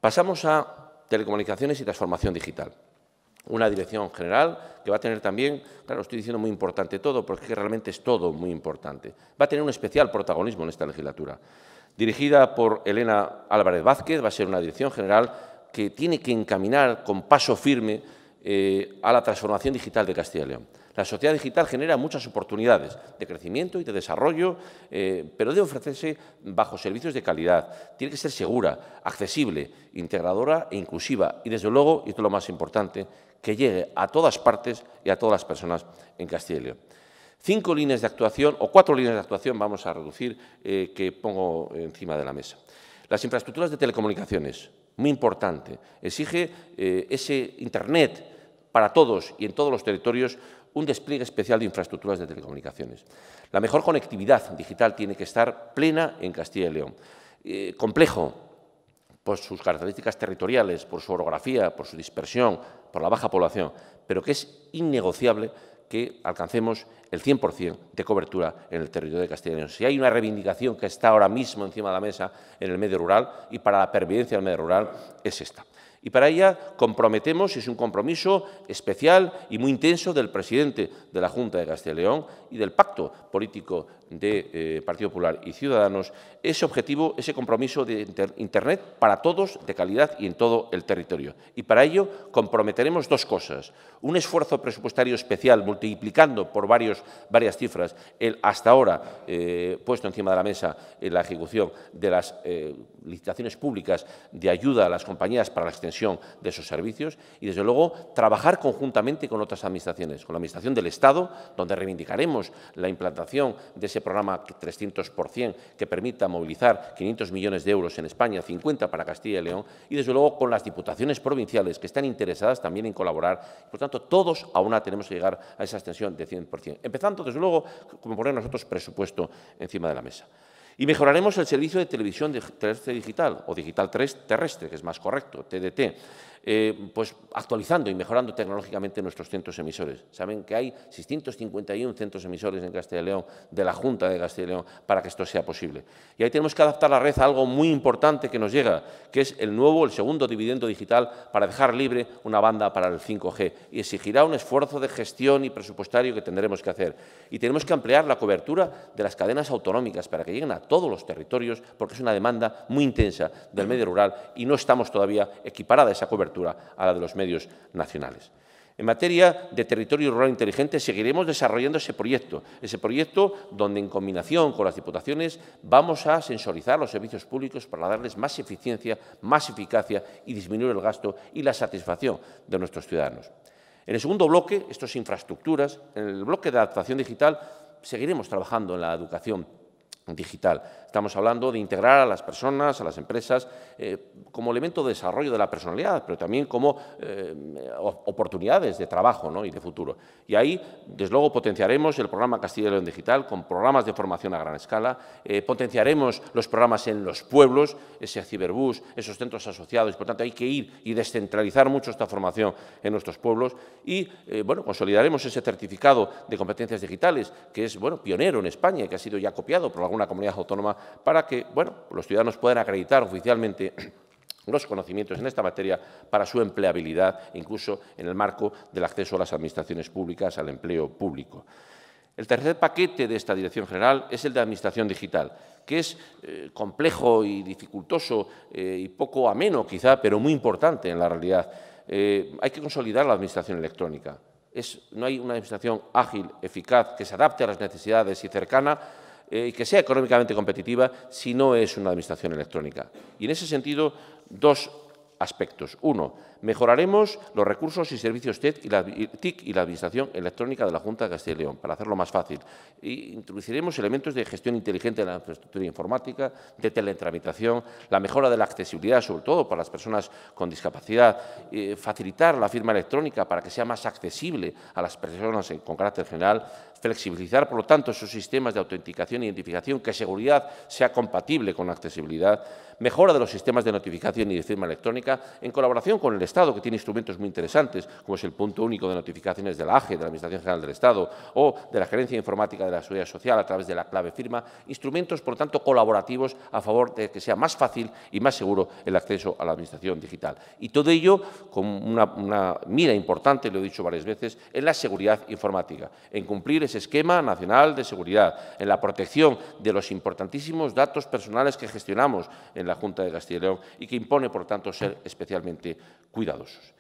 Pasamos a telecomunicaciones y transformación digital una dirección general que va a tener también, claro, estoy diciendo muy importante todo, porque realmente es todo muy importante, va a tener un especial protagonismo en esta legislatura. Dirigida por Elena Álvarez Vázquez, va a ser una dirección general que tiene que encaminar con paso firme eh, a la transformación digital de Castilla y León. La sociedad digital genera muchas oportunidades de crecimiento y de desarrollo, eh, pero debe ofrecerse bajo servicios de calidad. Tiene que ser segura, accesible, integradora e inclusiva. Y, desde luego, y esto es lo más importante, que llegue a todas partes y a todas las personas en Castilla y León. Cinco líneas de actuación o cuatro líneas de actuación vamos a reducir eh, que pongo encima de la mesa. Las infraestructuras de telecomunicaciones, muy importante, exige eh, ese Internet para todos y en todos los territorios un despliegue especial de infraestructuras de telecomunicaciones. La mejor conectividad digital tiene que estar plena en Castilla y León. Eh, complejo, por sus características territoriales, por su orografía, por su dispersión, por la baja población, pero que es innegociable que alcancemos el 100% de cobertura en el territorio de Castilla y León. Si hay una reivindicación que está ahora mismo encima de la mesa en el medio rural y para la pervivencia del medio rural es esta. Y para ella comprometemos, es un compromiso especial y muy intenso del presidente de la Junta de Castilla y León y del pacto político de eh, Partido Popular y Ciudadanos ese objetivo, ese compromiso de Internet para todos, de calidad y en todo el territorio. Y para ello comprometeremos dos cosas. Un esfuerzo presupuestario especial, multiplicando por varios, varias cifras el hasta ahora eh, puesto encima de la mesa en la ejecución de las eh, licitaciones públicas de ayuda a las compañías para la extensión de esos servicios y, desde luego, trabajar conjuntamente con otras administraciones, con la Administración del Estado, donde reivindicaremos la implantación de ese programa 300% que permita movilizar 500 millones de euros en España, 50 para Castilla y León, y desde luego con las diputaciones provinciales que están interesadas también en colaborar. Por tanto, todos aún tenemos que llegar a esa extensión de 100%, empezando desde luego como poner nosotros presupuesto encima de la mesa. Y mejoraremos el servicio de televisión terrestre digital o digital terrestre, que es más correcto, TDT. Eh, pues, actualizando y mejorando tecnológicamente nuestros centros emisores. Saben que hay 651 centros emisores en Castilla y León, de la Junta de Castilla y León, para que esto sea posible. Y ahí tenemos que adaptar la red a algo muy importante que nos llega, que es el nuevo, el segundo dividendo digital para dejar libre una banda para el 5G. Y exigirá un esfuerzo de gestión y presupuestario que tendremos que hacer. Y tenemos que ampliar la cobertura de las cadenas autonómicas para que lleguen a todos los territorios, porque es una demanda muy intensa del medio rural y no estamos todavía equiparada a esa cobertura a la de los medios nacionales. En materia de territorio rural inteligente seguiremos desarrollando ese proyecto, ese proyecto donde en combinación con las diputaciones vamos a sensorizar los servicios públicos para darles más eficiencia, más eficacia y disminuir el gasto y la satisfacción de nuestros ciudadanos. En el segundo bloque, estas infraestructuras, en el bloque de adaptación digital, seguiremos trabajando en la educación digital. Estamos hablando de integrar a las personas, a las empresas, eh, como elemento de desarrollo de la personalidad, pero también como eh, oportunidades de trabajo ¿no? y de futuro. Y ahí, desde luego, potenciaremos el programa Castilla y León Digital con programas de formación a gran escala, eh, potenciaremos los programas en los pueblos, ese ciberbus, esos centros asociados, por tanto, hay que ir y descentralizar mucho esta formación en nuestros pueblos y, bueno, consolidaremos ese certificado de competencias digitales que es, bueno, pionero en España y que ha sido ya copiado por algunos una comunidad autónoma para que bueno, los ciudadanos puedan acreditar oficialmente los conocimientos en esta materia para su empleabilidad, incluso en el marco del acceso a las administraciones públicas al empleo público. El tercer paquete de esta Dirección General es el de Administración Digital, que es eh, complejo y dificultoso eh, y poco ameno quizá, pero muy importante en la realidad. Eh, hay que consolidar la Administración Electrónica. no hay una Administración ágil, eficaz, que se adapte a las necesidades y cercana y eh, que sea económicamente competitiva si no es una administración electrónica. Y en ese sentido, dos aspectos. Uno, mejoraremos los recursos y servicios TIC y la, TIC y la Administración Electrónica de la Junta de Castilla y León, para hacerlo más fácil. introduciremos elementos de gestión inteligente de la infraestructura informática, de teletramitación, la mejora de la accesibilidad, sobre todo para las personas con discapacidad, eh, facilitar la firma electrónica para que sea más accesible a las personas con carácter general, flexibilizar, por lo tanto, esos sistemas de autenticación e identificación, que seguridad sea compatible con la accesibilidad, mejora de los sistemas de notificación y de firma electrónica, en colaboración con el Estado, que tiene instrumentos muy interesantes, como es el punto único de notificaciones de la AGE, de la Administración General del Estado, o de la Gerencia Informática de la Seguridad Social a través de la clave firma, instrumentos, por lo tanto, colaborativos a favor de que sea más fácil y más seguro el acceso a la Administración digital. Y todo ello con una, una mira importante, lo he dicho varias veces, en la seguridad informática, en cumplir ese esquema nacional de seguridad, en la protección de los importantísimos datos personales que gestionamos en la Junta de Castilla y León y que impone, por tanto, ser especialmente cuidadosos.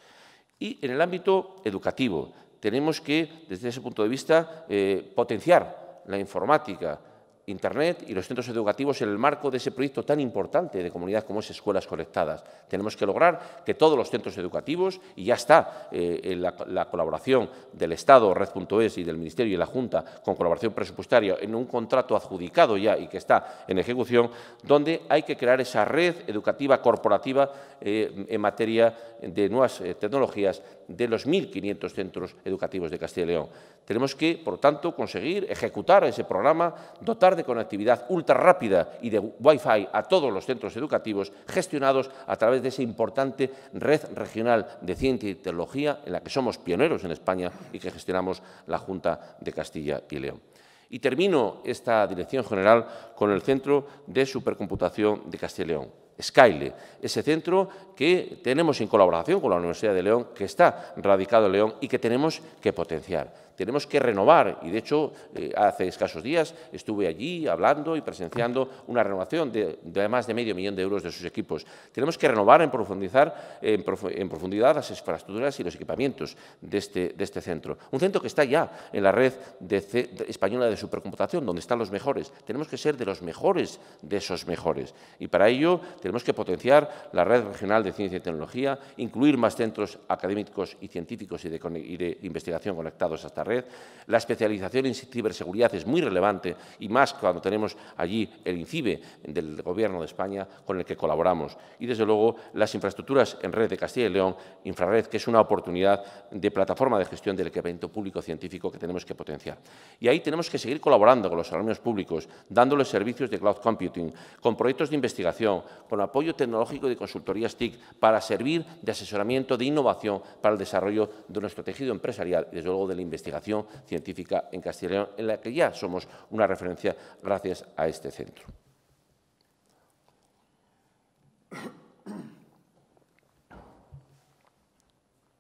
Y en el ámbito educativo, tenemos que, desde ese punto de vista, eh, potenciar la informática, Internet y los centros educativos en el marco de ese proyecto tan importante de comunidad como es Escuelas Conectadas. Tenemos que lograr que todos los centros educativos, y ya está eh, la, colaboración del Estado, Red.es y del Ministerio y la Junta, con colaboración presupuestaria, en un contrato adjudicado ya y que está en ejecución, donde hay que crear esa red educativa corporativa eh, en materia de nuevas eh, tecnologías de los 1.500 centros educativos de Castilla y León. Tenemos que, por tanto, conseguir ejecutar ese programa, dotar de conectividad ultra rápida y de Wi-Fi a todos los centros educativos, gestionados a través de esa importante red regional de ciencia y tecnología en la que somos pioneros en España y que gestionamos la Junta de Castilla y León. Y termino esta dirección general con el Centro de Supercomputación de Castilla y León, Skyle, ese centro que tenemos en colaboración con la Universidad de León, que está radicado en León y que tenemos que potenciar tenemos que renovar. Y de hecho, eh, hace escasos días estuve allí hablando y presenciando una renovación de, más de medio millón de euros de sus equipos. Tenemos que renovar en, profundizar, en, profundidad las infraestructuras y los equipamientos este, de este, centro. Un centro que está ya en la red española de supercomputación, donde están los mejores. Tenemos que ser de los mejores de esos mejores. Y para ello tenemos que potenciar la red regional de ciencia y tecnología, incluir más centros académicos y científicos y de, investigación conectados hasta red. La especialización en ciberseguridad es muy relevante y más cuando tenemos allí el INCIBE del Gobierno de España con el que colaboramos. Y, desde luego, las infraestructuras en red de Castilla y León, Infrared, que es una oportunidad de plataforma de gestión del equipamiento público científico que tenemos que potenciar. Y ahí tenemos que seguir colaborando con los organismos públicos, dándoles servicios de cloud computing, con proyectos de investigación, con apoyo tecnológico de consultorías TIC para servir de asesoramiento de innovación para el desarrollo de nuestro tejido empresarial y, desde luego, de la investigación científica en Castilla en la que ya somos una referencia gracias a este centro.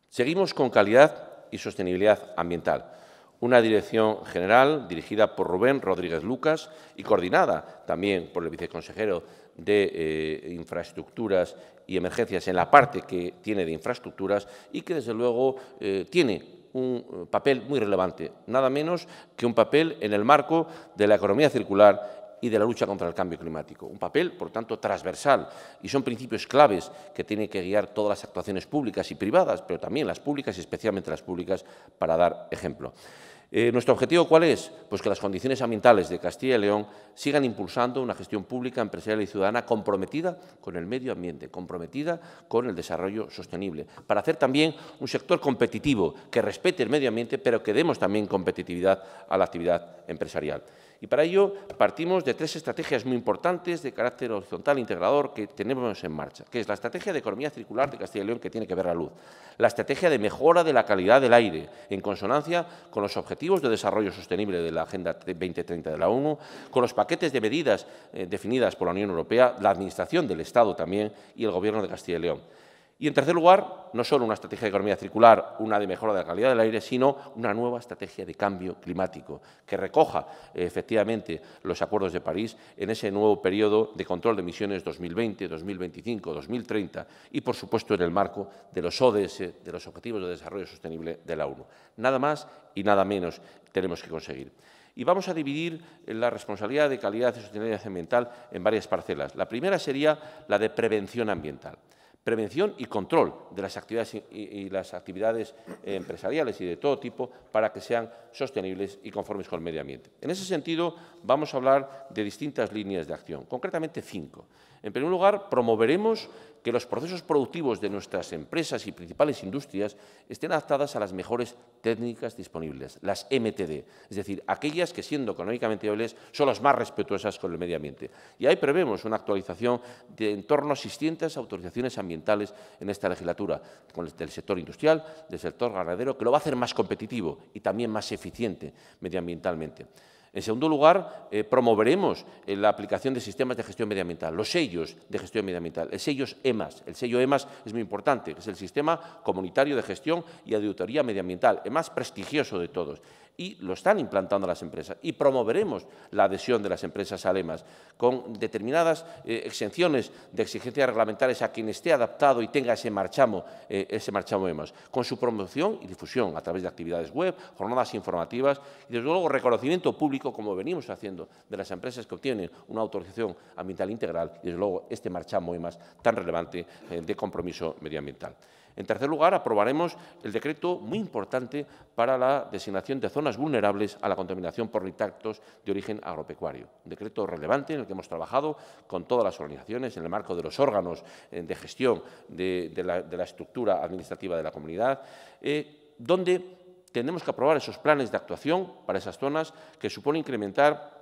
Seguimos con calidad y sostenibilidad ambiental una dirección general dirigida por Rubén Rodríguez Lucas y coordinada también por el viceconsejero de eh, Infraestructuras y Emergencias en la parte que tiene de infraestructuras y que, desde luego, eh, tiene un eh, papel muy relevante, nada menos que un papel en el marco de la economía circular y de la lucha contra el cambio climático. Un papel, por tanto, transversal y son principios claves que tienen que guiar todas las actuaciones públicas y privadas, pero también las públicas y especialmente las públicas, para dar ejemplo. Eh, ¿Nuestro objetivo cuál es? Pues que las condiciones ambientales de Castilla y León sigan impulsando una gestión pública, empresarial y ciudadana comprometida con el medio ambiente, comprometida con el desarrollo sostenible, para hacer también un sector competitivo que respete el medio ambiente, pero que demos también competitividad a la actividad empresarial. Y para ello partimos de tres estrategias muy importantes de carácter horizontal e integrador que tenemos en marcha, que es la estrategia de economía circular de Castilla y León, que tiene que ver la luz, la estrategia de mejora de la calidad del aire, en consonancia con los objetivos de desarrollo sostenible de la Agenda 2030 de la ONU, con los paquetes de medidas eh, definidas por la Unión Europea, la Administración del Estado también y el Gobierno de Castilla y León. Y en tercer lugar, no solo una estrategia de economía circular, una de mejora de la calidad del aire, sino una nueva estrategia de cambio climático que recoja eh, efectivamente los acuerdos de París en ese nuevo periodo de control de emisiones 2020, 2025, 2030 y, por supuesto, en el marco de los ODS, de los Objetivos de Desarrollo Sostenible de la ONU. Nada más y nada menos tenemos que conseguir. Y vamos a dividir eh, la responsabilidad de calidad y sostenibilidad ambiental en varias parcelas. La primera sería la de prevención ambiental prevención y control de las actividades, y, las actividades eh, empresariales y de todo tipo para que sean sostenibles y conformes con el medio ambiente. En ese sentido, vamos a hablar de distintas líneas de acción, concretamente cinco. En primer lugar, promoveremos que los procesos productivos de nuestras empresas y principales industrias estén adaptadas a las mejores técnicas disponibles, las MTD, es decir, aquellas que siendo económicamente viables son las más respetuosas con el medio ambiente. Y ahí prevemos una actualización de en torno a 600 autorizaciones ambientales en esta legislatura, con el del sector industrial, del sector ganadero, que lo va a hacer más competitivo y también más eficiente medioambientalmente. En segundo lugar, eh, promoveremos eh, la aplicación de sistemas de gestión medioambiental, los sellos de gestión medioambiental, el sello EMAS. El sello EMAS es muy importante, es el Sistema Comunitario de Gestión y Auditoría Medioambiental, el más prestigioso de todos y lo están implantando las empresas. Y promoveremos la adhesión de las empresas EMAS con determinadas eh, exenciones de exigencias reglamentarias a quien esté adaptado y tenga ese marchamo, eh, ese marchamo EMAS, con su promoción y difusión a través de actividades web, jornadas informativas y, desde luego, reconocimiento público, como venimos haciendo, de las empresas que obtienen una autorización ambiental integral y, desde luego, este marchamo EMAS tan relevante eh, de compromiso medioambiental. En tercer lugar, aprobaremos el decreto muy importante para la designación de zonas vulnerables a la contaminación por nitratos de origen agropecuario. Un decreto relevante en el que hemos trabajado con todas las organizaciones en el marco de los órganos eh, de gestión de, la, estructura administrativa de la comunidad, eh, donde tenemos que aprobar esos planes de actuación para esas zonas que supone incrementar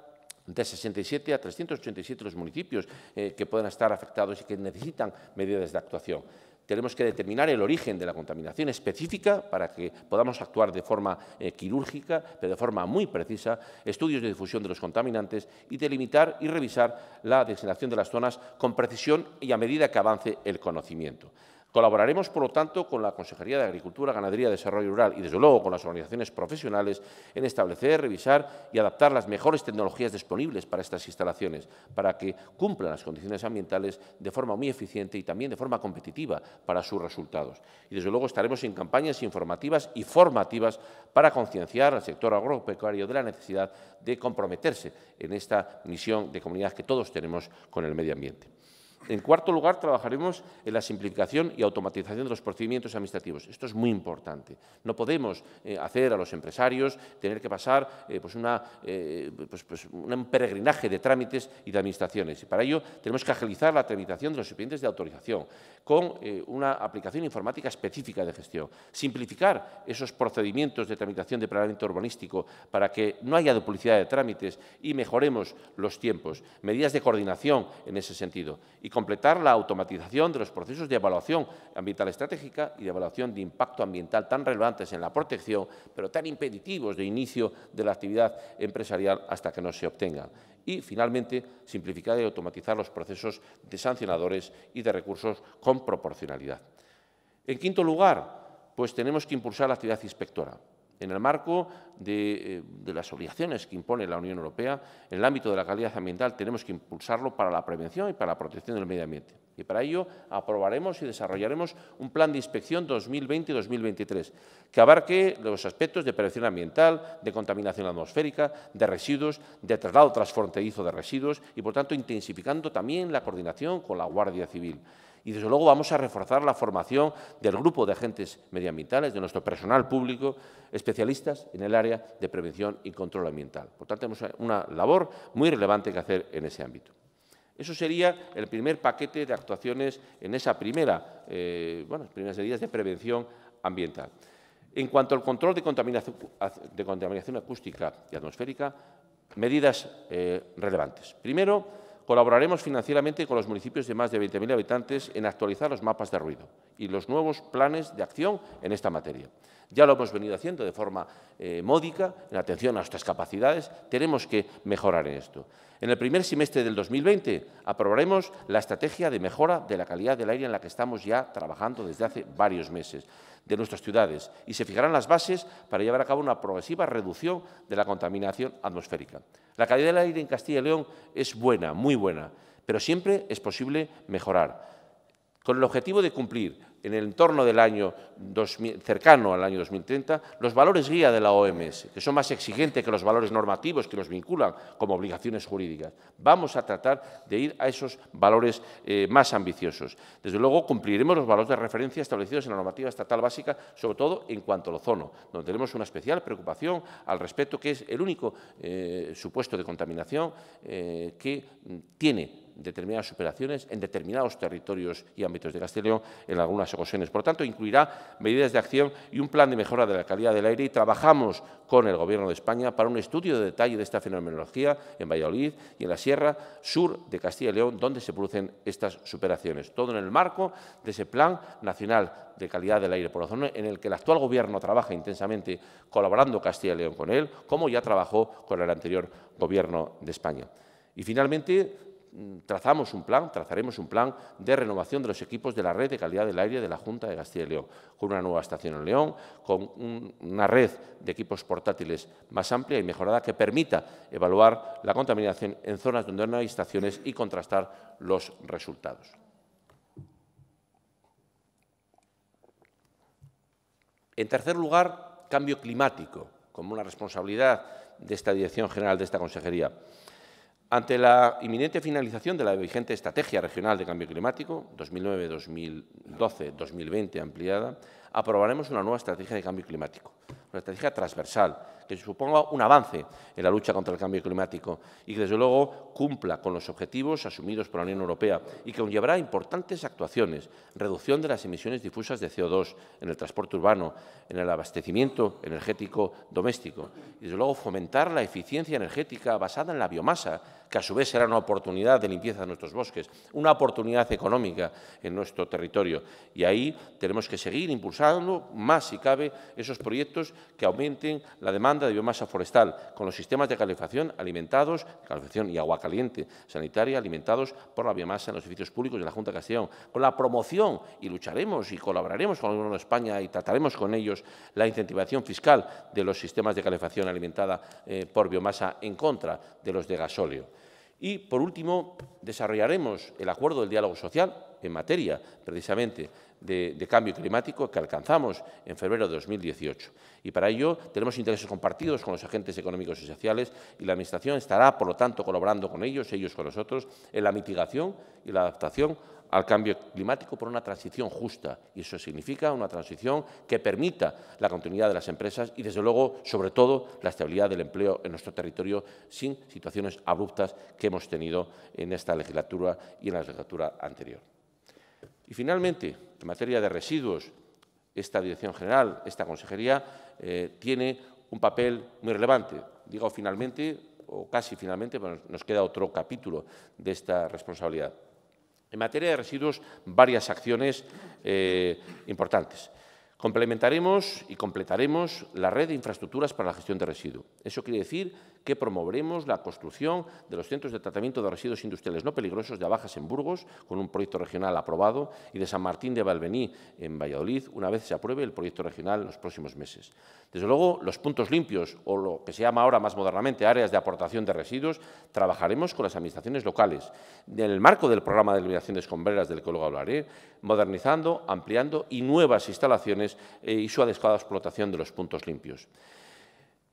de 67 a 387 los municipios eh, que puedan estar afectados y que necesitan medidas de actuación tenemos que determinar el origen de la contaminación específica para que podamos actuar de forma eh, quirúrgica, pero de forma muy precisa, estudios de difusión de los contaminantes y delimitar y revisar la designación de las zonas con precisión y a medida que avance el conocimiento. Colaboraremos, por lo tanto, con la Consejería de Agricultura, Ganadería, y Desarrollo Rural y, desde luego, con las organizaciones profesionales en establecer, revisar y adaptar las mejores tecnologías disponibles para estas instalaciones, para que cumplan las condiciones ambientales de forma muy eficiente y también de forma competitiva para sus resultados. Y, desde luego, estaremos en campañas informativas y formativas para concienciar al sector agropecuario de la necesidad de comprometerse en esta misión de comunidad que todos tenemos con el medio ambiente. En cuarto lugar, trabajaremos en la simplificación y automatización de los procedimientos administrativos. Esto es muy importante. No podemos eh, hacer a los empresarios tener que pasar eh, pues, eh, pues, pues un peregrinaje de trámites y de administraciones. Y para ello tenemos que agilizar la tramitación de los expedientes de autorización con una aplicación informática específica de gestión. Simplificar esos procedimientos de tramitación de planeamiento urbanístico para que no haya duplicidad de trámites y mejoremos los tiempos. Medidas de coordinación en ese sentido y completar la automatización de los procesos de evaluación ambiental estratégica y de evaluación de impacto ambiental tan relevantes en la protección, pero tan impeditivos de inicio de la actividad empresarial hasta que no se obtengan. Y, finalmente, simplificar y automatizar los procesos de sancionadores y de recursos con proporcionalidad. En quinto lugar, pues tenemos que impulsar la actividad inspectora. En el marco eh, de, las obligaciones que impone la Unión Europea, en el ámbito de la calidad ambiental tenemos que impulsarlo para la prevención y para la protección del medio ambiente. Y para ello aprobaremos y desarrollaremos un plan de inspección 2020-2023 que abarque los aspectos de prevención ambiental, de contaminación atmosférica, de residuos, de traslado transfronterizo de residuos y, por tanto, intensificando también la coordinación con la Guardia Civil y desde luego vamos a reforzar la formación del grupo de agentes medioambientales, de nuestro personal público, especialistas en el área de prevención y control ambiental. Por tanto, tenemos una labor muy relevante que hacer en ese ámbito. Eso sería el primer paquete de actuaciones en esa primera, eh, bueno, primeras medidas de prevención ambiental. En cuanto al control de contaminación, acústica y atmosférica, medidas eh, relevantes. Primero, colaboraremos financieramente con los municipios de más de 20.000 habitantes en actualizar los mapas de ruido y los nuevos planes de acción en esta materia. Ya lo hemos venido haciendo de forma eh, módica, en atención a nuestras capacidades, tenemos que mejorar en esto. En el primer semestre del 2020 aprobaremos la estrategia de mejora de la calidad del aire en la que estamos ya trabajando desde hace varios meses de nuestras ciudades y se fijarán las bases para llevar a cabo una progresiva reducción de la contaminación atmosférica. La calidad del aire en Castilla y León es buena, muy buena, pero siempre es posible mejorar con el objetivo de cumplir en el entorno del año cercano al año 2030 los valores guía de la OMS, que son más exigentes que los valores normativos que nos vinculan como obligaciones jurídicas. Vamos a tratar de ir a esos valores eh, más ambiciosos. Desde luego cumpliremos los valores de referencia establecidos en la normativa estatal básica, sobre todo en cuanto al ozono, donde tenemos una especial preocupación al respecto, que es el único eh, supuesto de contaminación eh, que mm, tiene determinadas operaciones en determinados territorios y ámbitos de Castilla y León en algunas ocasiones. Por tanto, incluirá medidas de acción y un plan de mejora de la calidad del aire y trabajamos con el Gobierno de España para un estudio de detalle de esta fenomenología en Valladolid y en la Sierra Sur de Castilla y León, donde se producen estas superaciones. Todo en el marco de ese Plan Nacional de Calidad del Aire por zona en el que el actual Gobierno trabaja intensamente colaborando Castilla y León con él, como ya trabajó con el anterior Gobierno de España. Y finalmente, Mm, trazamos un plan, trazaremos un plan de renovación de los equipos de la red de calidad del aire de la Junta de Castilla y León, con una nueva estación en León, con una red de equipos portátiles más amplia y mejorada que permita evaluar la contaminación en zonas donde no hay estaciones y contrastar los resultados. En tercer lugar, cambio climático, como una responsabilidad de esta Dirección General de esta Consejería. Ante la inminente finalización de la vigente Estrategia Regional de Cambio Climático 2009-2012-2020 ampliada, aprobaremos una nueva Estrategia de Cambio Climático, una estrategia transversal que suponga un avance en la lucha contra el cambio climático y que, desde luego, cumpla con los objetivos asumidos por la Unión Europea y que conllevará importantes actuaciones, reducción de las emisiones difusas de CO2 en el transporte urbano, en el abastecimiento energético doméstico y, desde luego, fomentar la eficiencia energética basada en la biomasa, que a su vez será una oportunidad de limpieza de nuestros bosques, una oportunidad económica en nuestro territorio. Y ahí tenemos que seguir impulsando más, si cabe, esos proyectos que aumenten la demanda de biomasa forestal, con los sistemas de calefacción alimentados, calefacción y agua caliente sanitaria alimentados por la biomasa en los edificios públicos de la Junta de Castellón, con la promoción y lucharemos y colaboraremos con el Gobierno de España y trataremos con ellos la incentivación fiscal de los sistemas de calefacción alimentada eh, por biomasa en contra de los de gasóleo. Y, por último, desarrollaremos el acuerdo del diálogo social en materia, precisamente, de, cambio climático que alcanzamos en febrero de 2018. Y para ello tenemos intereses compartidos con los agentes económicos y sociales y la Administración estará, por lo tanto, colaborando con ellos, ellos con nosotros, en la mitigación y la adaptación al cambio climático por una transición justa. Y eso significa una transición que permita la continuidad de las empresas y, desde luego, sobre todo, la estabilidad del empleo en nuestro territorio sin situaciones abruptas que hemos tenido en esta legislatura y en la legislatura anterior. Y, finalmente, en materia de residuos, esta Dirección General, esta Consejería, eh, tiene un papel muy relevante. Digo finalmente, o casi finalmente, nos queda otro capítulo de esta responsabilidad. En materia de residuos, varias acciones eh, importantes. Complementaremos y completaremos la red de infraestructuras para la gestión de residuos. Eso quiere decir que promoveremos la construcción de los centros de tratamiento de residuos industriales no peligrosos de Abajas en Burgos, con un proyecto regional aprobado, y de San Martín de Valvení en Valladolid, una vez se apruebe el proyecto regional en los próximos meses. Desde luego, los puntos limpios, o lo que se llama ahora más modernamente áreas de aportación de residuos, trabajaremos con las administraciones locales, en el marco del programa de eliminación de escombreras del que luego hablaré, modernizando, ampliando y nuevas instalaciones eh, y su adecuada explotación de los puntos limpios.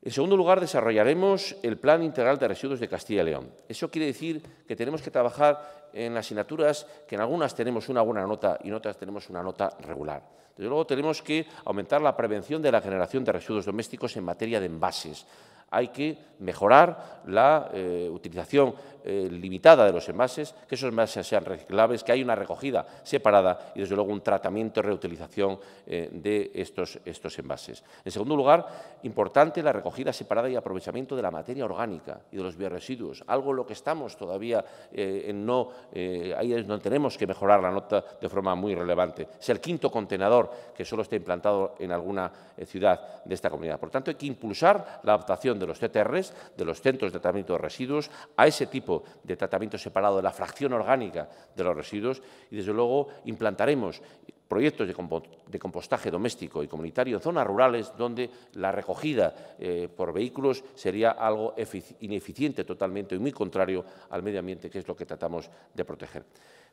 En segundo lugar, desarrollaremos el Plan Integral de Residuos de Castilla y León. Eso quiere decir que tenemos que trabajar en asignaturas que en algunas tenemos una buena nota y en otras tenemos una nota regular. Desde luego tenemos que aumentar la prevención de la generación de residuos domésticos en materia de envases, hay que mejorar la eh, utilización eh, limitada de los envases, que esos envases sean reciclables, que haya una recogida separada y, desde luego, un tratamiento y reutilización eh, de estos, estos envases. En segundo lugar, importante la recogida separada y aprovechamiento de la materia orgánica y de los bioresiduos, algo en lo que estamos todavía en no, ahí no tenemos que mejorar la nota de forma muy relevante. Es el quinto contenedor que solo está implantado en alguna ciudad de esta comunidad. Por tanto, hay que impulsar la adaptación de los TTRs, de los centros de tratamiento de residuos, a ese tipo de tratamiento separado de la fracción orgánica de los residuos y, desde luego, implantaremos proyectos de, compostaje doméstico y comunitario en zonas rurales donde la recogida eh, por vehículos sería algo ineficiente totalmente y muy contrario al medio ambiente, que es lo que tratamos de proteger.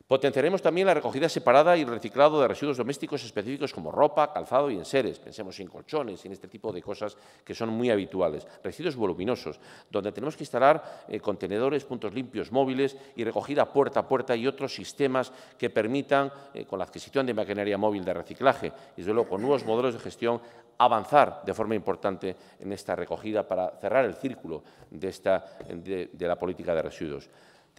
Potenciaremos también la recogida separada y reciclado de residuos domésticos específicos como ropa, calzado y enseres. Pensemos en colchones, en este tipo de cosas que son muy habituales. Residuos voluminosos, donde tenemos que instalar eh, contenedores, puntos limpios móviles y recogida puerta a puerta y otros sistemas que permitan, eh, con la adquisición de maquinaria móvil de reciclaje y desde luego con nuevos modelos de gestión, avanzar de forma importante en esta recogida para cerrar el círculo de la política de residuos.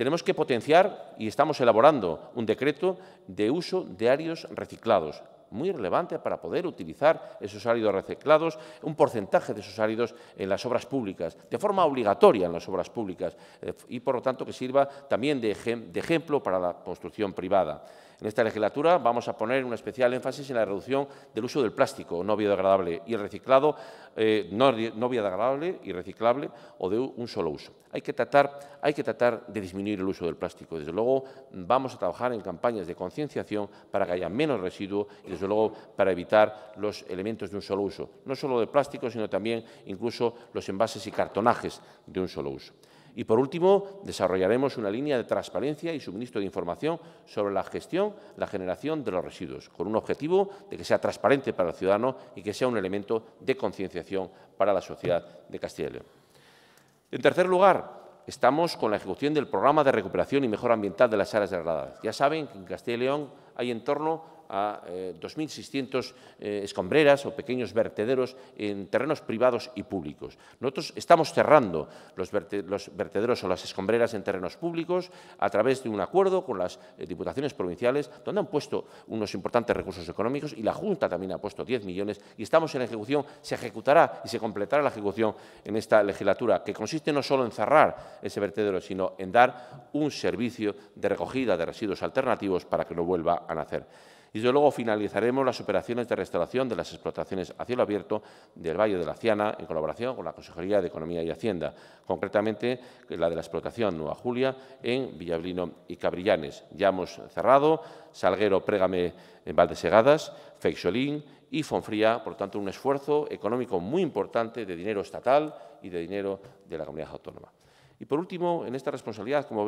Tenemos que potenciar y estamos elaborando un decreto de uso de áridos reciclados, muy relevante para poder utilizar esos áridos reciclados, un porcentaje de esos áridos en las obras públicas, de forma obligatoria en las obras públicas eh, y por lo tanto que sirva también de ejemplo para la construcción privada. En esta legislatura vamos a poner un especial énfasis en la reducción del uso del plástico no biodegradable y reciclado eh, no, biodegradable y reciclable o de un solo uso. Hay que, tratar, hay que tratar de disminuir el uso del plástico. Desde luego vamos a trabajar en campañas de concienciación para que haya menos residuo y desde luego para evitar los elementos de un solo uso. No solo de plástico, sino también incluso los envases y cartonajes de un solo uso. Y por último, desarrollaremos una línea de transparencia y suministro de información sobre la gestión, la generación de los residuos, con un objetivo de que sea transparente para el ciudadano y que sea un elemento de concienciación para la sociedad de Castilla y León. En tercer lugar, estamos con la ejecución del programa de recuperación y mejora ambiental de las áreas degradadas. Ya saben que en Castilla y León hay en torno a 2.600 eh, eh, escombreras o pequeños vertederos en terrenos privados y públicos. Nosotros estamos cerrando los, vertederos o las escombreras en terrenos públicos a través de un acuerdo con las eh, diputaciones provinciales, donde han puesto unos importantes recursos económicos y la Junta también ha puesto 10 millones y estamos en ejecución, se ejecutará y se completará la ejecución en esta legislatura, que consiste no solo en cerrar ese vertedero, sino en dar un servicio de recogida de residuos alternativos para que no vuelva a nacer. Y desde luego finalizaremos las operaciones de restauración de las explotaciones a cielo abierto del Valle de la Ciana en colaboración con la Consejería de Economía y Hacienda, concretamente la de la explotación Nueva Julia en Villablino y Cabrillanes. Ya hemos cerrado Salguero Prégame en Valdesegadas, Feixolín y Fonfría, por tanto, un esfuerzo económico muy importante de dinero estatal y de dinero de la comunidad autónoma. Y por último, en esta responsabilidad, como,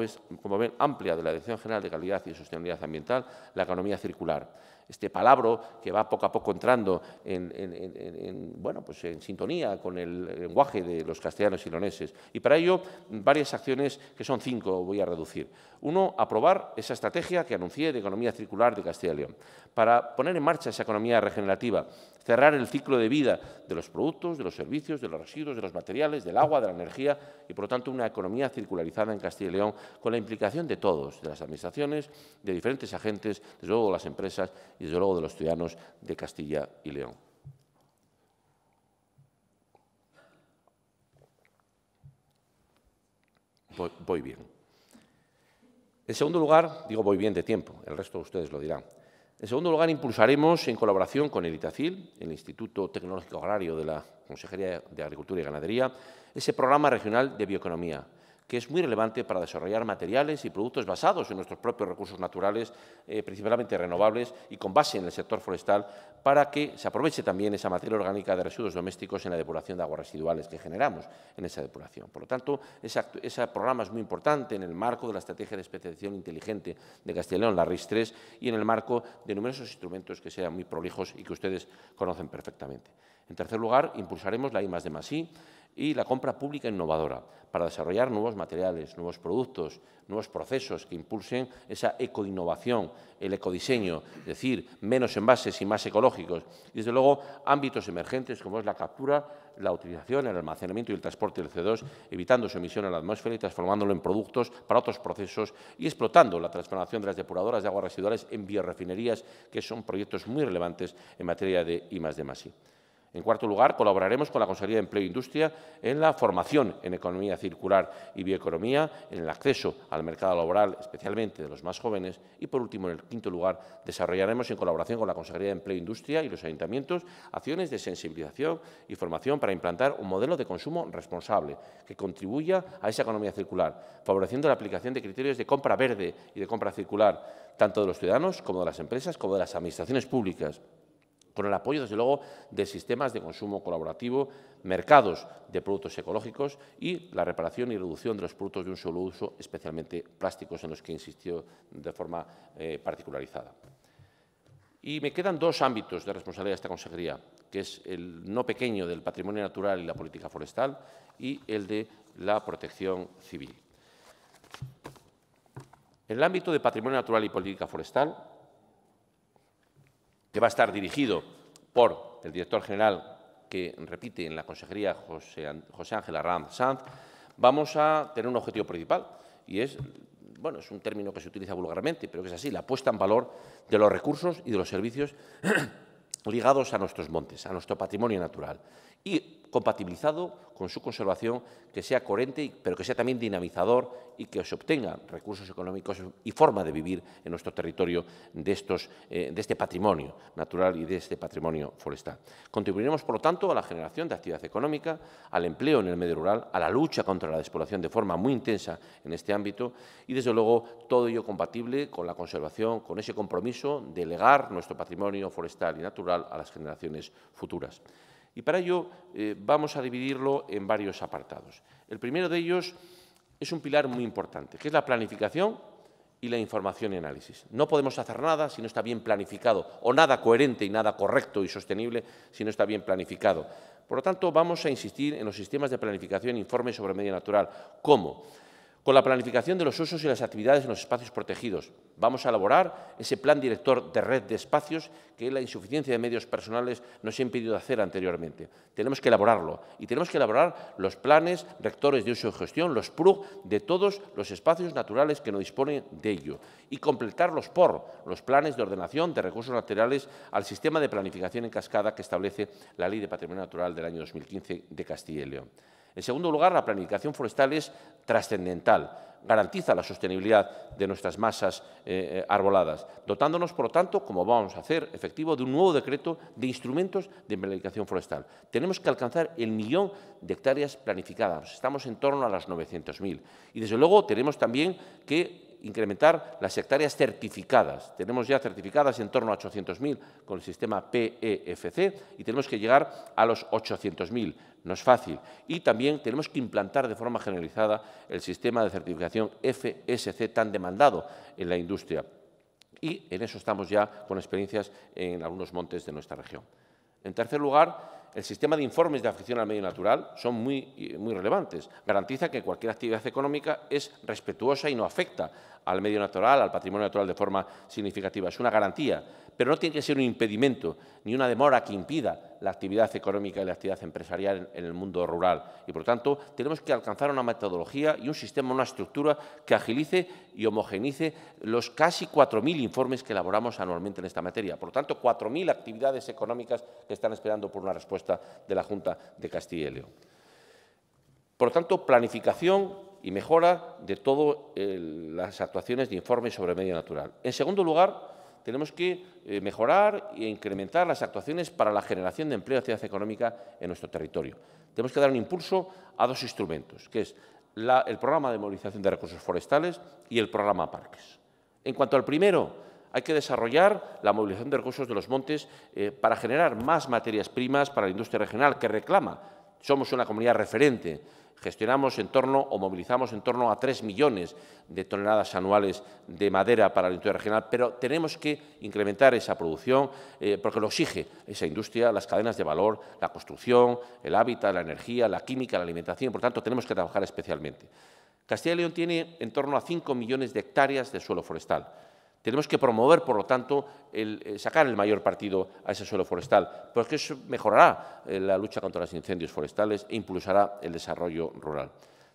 ven, amplia de la Dirección General de Calidad y Sostenibilidad Ambiental, la economía circular. Este palabra que va poco a poco entrando en, pues en sintonía con el lenguaje de los castellanos y leoneses. Y para ello, varias acciones, que son cinco, voy a reducir. Uno, aprobar esa estrategia que anuncié de economía circular de Castilla y León, para poner en marcha esa economía regenerativa cerrar el ciclo de vida de los productos, de los servicios, de los residuos, de los materiales, del agua, de la energía y, por lo tanto, una economía circularizada en Castilla y León con la implicación de todos, de las administraciones, de diferentes agentes, desde luego de las empresas y, desde luego, de los ciudadanos de Castilla y León. Voy, bien. En segundo lugar, digo voy bien de tiempo, el resto de ustedes lo dirán. En segundo lugar, impulsaremos, en colaboración con el ITACIL, el Instituto Tecnológico Agrario de la Consejería de Agricultura y Ganadería, ese programa regional de bioeconomía, que es muy relevante para desarrollar materiales y productos basados en nuestros propios recursos naturales, eh, principalmente renovables y con base en el sector forestal, para que se aproveche también esa materia orgánica de residuos domésticos en la depuración de aguas residuales que generamos en esa depuración. Por lo tanto, ese programa es muy importante en el marco de la estrategia de especialización inteligente de Castellón, la RIS 3, y en el marco de numerosos instrumentos que sean muy prolijos y que ustedes conocen perfectamente. En tercer lugar, impulsaremos la Masí, y la compra pública innovadora para desarrollar nuevos materiales, nuevos productos, nuevos procesos que impulsen esa ecoinnovación, el ecodiseño, es decir, menos envases y más ecológicos. Y, desde luego, ámbitos emergentes como es la captura, la utilización, el almacenamiento y el transporte del CO2, evitando su emisión a la atmósfera y transformándolo en productos para otros procesos y explotando la transformación de las depuradoras de aguas residuales en biorefinerías, que son proyectos muy relevantes en materia de I+D+I. En cuarto lugar, colaboraremos con la Consejería de Empleo e Industria en la formación en economía circular y bioeconomía, en el acceso al mercado laboral, especialmente de los más jóvenes. Y, por último, en el quinto lugar, desarrollaremos en colaboración con la Consejería de Empleo e Industria y los ayuntamientos acciones de sensibilización y formación para implantar un modelo de consumo responsable que contribuya a esa economía circular, favoreciendo la aplicación de criterios de compra verde y de compra circular, tanto de los ciudadanos como de las empresas como de las administraciones públicas con el apoyo, desde luego, de sistemas de consumo colaborativo, mercados de productos ecológicos y la reparación y reducción de los productos de un solo uso, especialmente plásticos, en los que insistió de forma eh, particularizada. Y me quedan dos ámbitos de responsabilidad de esta consejería, que es el no pequeño del patrimonio natural y la política forestal y el de la protección civil. En el ámbito de patrimonio natural y política forestal, que va a estar dirigido por el director general que repite en la consejería José, José Ángel Arranz Sanz, vamos a tener un objetivo principal y es, bueno, es un término que se utiliza vulgarmente, pero que es así, la puesta en valor de los recursos y de los servicios ligados a nuestros montes, a nuestro patrimonio natural. Y compatibilizado con su conservación, que sea coherente, pero que sea también dinamizador y que se obtengan recursos económicos y forma de vivir en nuestro territorio de, estos, eh, de este patrimonio natural y de este patrimonio forestal. Contribuiremos, por lo tanto, a la generación de actividad económica, al empleo en el medio rural, a la lucha contra la despoblación de forma muy intensa en este ámbito y, desde luego, todo ello compatible con la conservación, con ese compromiso de legar nuestro patrimonio forestal y natural a las generaciones futuras. Y para ello eh, vamos a dividirlo en varios apartados. El primero de ellos es un pilar muy importante, que es la planificación y la información y análisis. No podemos hacer nada si no está bien planificado, o nada coherente y nada correcto y sostenible si no está bien planificado. Por lo tanto, vamos a insistir en los sistemas de planificación e informes sobre medio natural. ¿Cómo? con la planificación de los usos y las actividades en los espacios protegidos. Vamos a elaborar ese plan director de red de espacios que la insuficiencia de medios personales nos ha impedido hacer anteriormente. Tenemos que elaborarlo y tenemos que elaborar los planes rectores de uso y gestión, los PRUG, de todos los espacios naturales que nos disponen de ello y completarlos POR, los planes de ordenación de recursos naturales al sistema de planificación en cascada que establece la Ley de Patrimonio Natural del año 2015 de Castilla y León. En segundo lugar, la planificación forestal es trascendental, garantiza la sostenibilidad de nuestras masas eh, eh, arboladas, dotándonos, por lo tanto, como vamos a hacer efectivo, de un nuevo decreto de instrumentos de planificación forestal. Tenemos que alcanzar el millón de hectáreas planificadas, estamos en torno a las 900.000. Y, desde luego, tenemos también que incrementar las hectáreas certificadas. Tenemos ya certificadas en torno a 800.000 con el sistema PEFC y tenemos que llegar a los 800.000. No es fácil. Y también tenemos que implantar de forma generalizada el sistema de certificación FSC tan demandado en la industria. Y en eso estamos ya con experiencias en algunos montes de nuestra región. En tercer lugar, el sistema de informes de afección al medio natural son muy, muy relevantes. Garantiza que cualquier actividad económica es respetuosa y no afecta al medio natural, al patrimonio natural de forma significativa. Es una garantía pero no tiene que ser un impedimento ni una demora que impida la actividad económica y la actividad empresarial en, el mundo rural. Y, por lo tanto, tenemos que alcanzar una metodología y un sistema, una estructura que agilice y homogeneice los casi 4.000 informes que elaboramos anualmente en esta materia. Por lo tanto, 4.000 actividades económicas que están esperando por una respuesta de la Junta de Castilla y León. Por lo tanto, planificación, y mejora de todas eh, las actuaciones de informes sobre medio natural. En segundo lugar, tenemos que eh, mejorar e incrementar las actuaciones para la generación de empleo y actividad económica en nuestro territorio. Tenemos que dar un impulso a dos instrumentos, que es el programa de movilización de recursos forestales y el programa Parques. En cuanto al primero, hay que desarrollar la movilización de recursos de los montes eh, para generar más materias primas para la industria regional que reclama. Somos una comunidad referente Gestionamos en torno o movilizamos en torno a 3 millones de toneladas anuales de madera para la industria regional, pero tenemos que incrementar esa producción eh, porque lo exige esa industria, las cadenas de valor, la construcción, el hábitat, la energía, la química, la alimentación, por tanto tenemos que trabajar especialmente. Castilla y León tiene en torno a 5 millones de hectáreas de suelo forestal. Tenemos que promover, por lo tanto, eh, sacar el mayor partido a ese suelo forestal, porque eso mejorará eh, la lucha contra los incendios forestales e impulsará el desarrollo rural.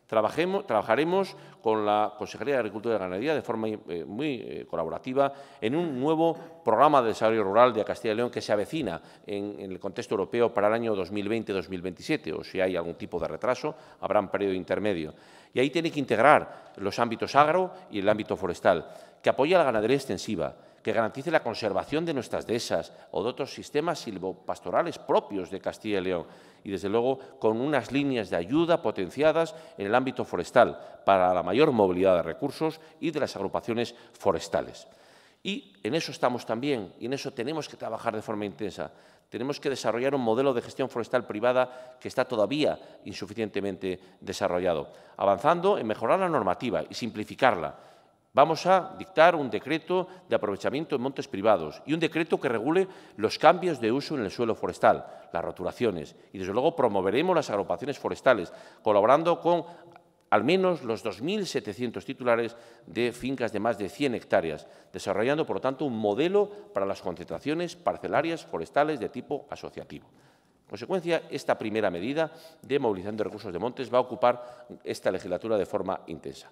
trabajaremos con la Consejería de Agricultura y Ganadería de forma eh, muy colaborativa en un nuevo programa de desarrollo rural de Castilla y León que se avecina en, en el contexto europeo para el año 2020-2027, o si hay algún tipo de retraso, habrá un periodo intermedio. Y ahí tiene que integrar los ámbitos agro y el ámbito forestal que apoye la ganadería extensiva, que garantice la conservación de nuestras dehesas o de otros sistemas silvopastorales propios de Castilla y León y, desde luego, con unas líneas de ayuda potenciadas en el ámbito forestal para la mayor movilidad de recursos y de las agrupaciones forestales. Y en eso estamos también, y en eso tenemos que trabajar de forma intensa. Tenemos que desarrollar un modelo de gestión forestal privada que está todavía insuficientemente desarrollado, avanzando en mejorar la normativa y simplificarla, Vamos a dictar un decreto de aprovechamiento de montes privados y un decreto que regule los cambios de uso en el suelo forestal, las roturaciones. Y, desde luego, promoveremos las agrupaciones forestales, colaborando con al menos los 2.700 titulares de fincas de más de 100 hectáreas, desarrollando, por lo tanto, un modelo para las concentraciones parcelarias forestales de tipo asociativo. En consecuencia, esta primera medida de movilización de recursos de montes va a ocupar esta legislatura de forma intensa.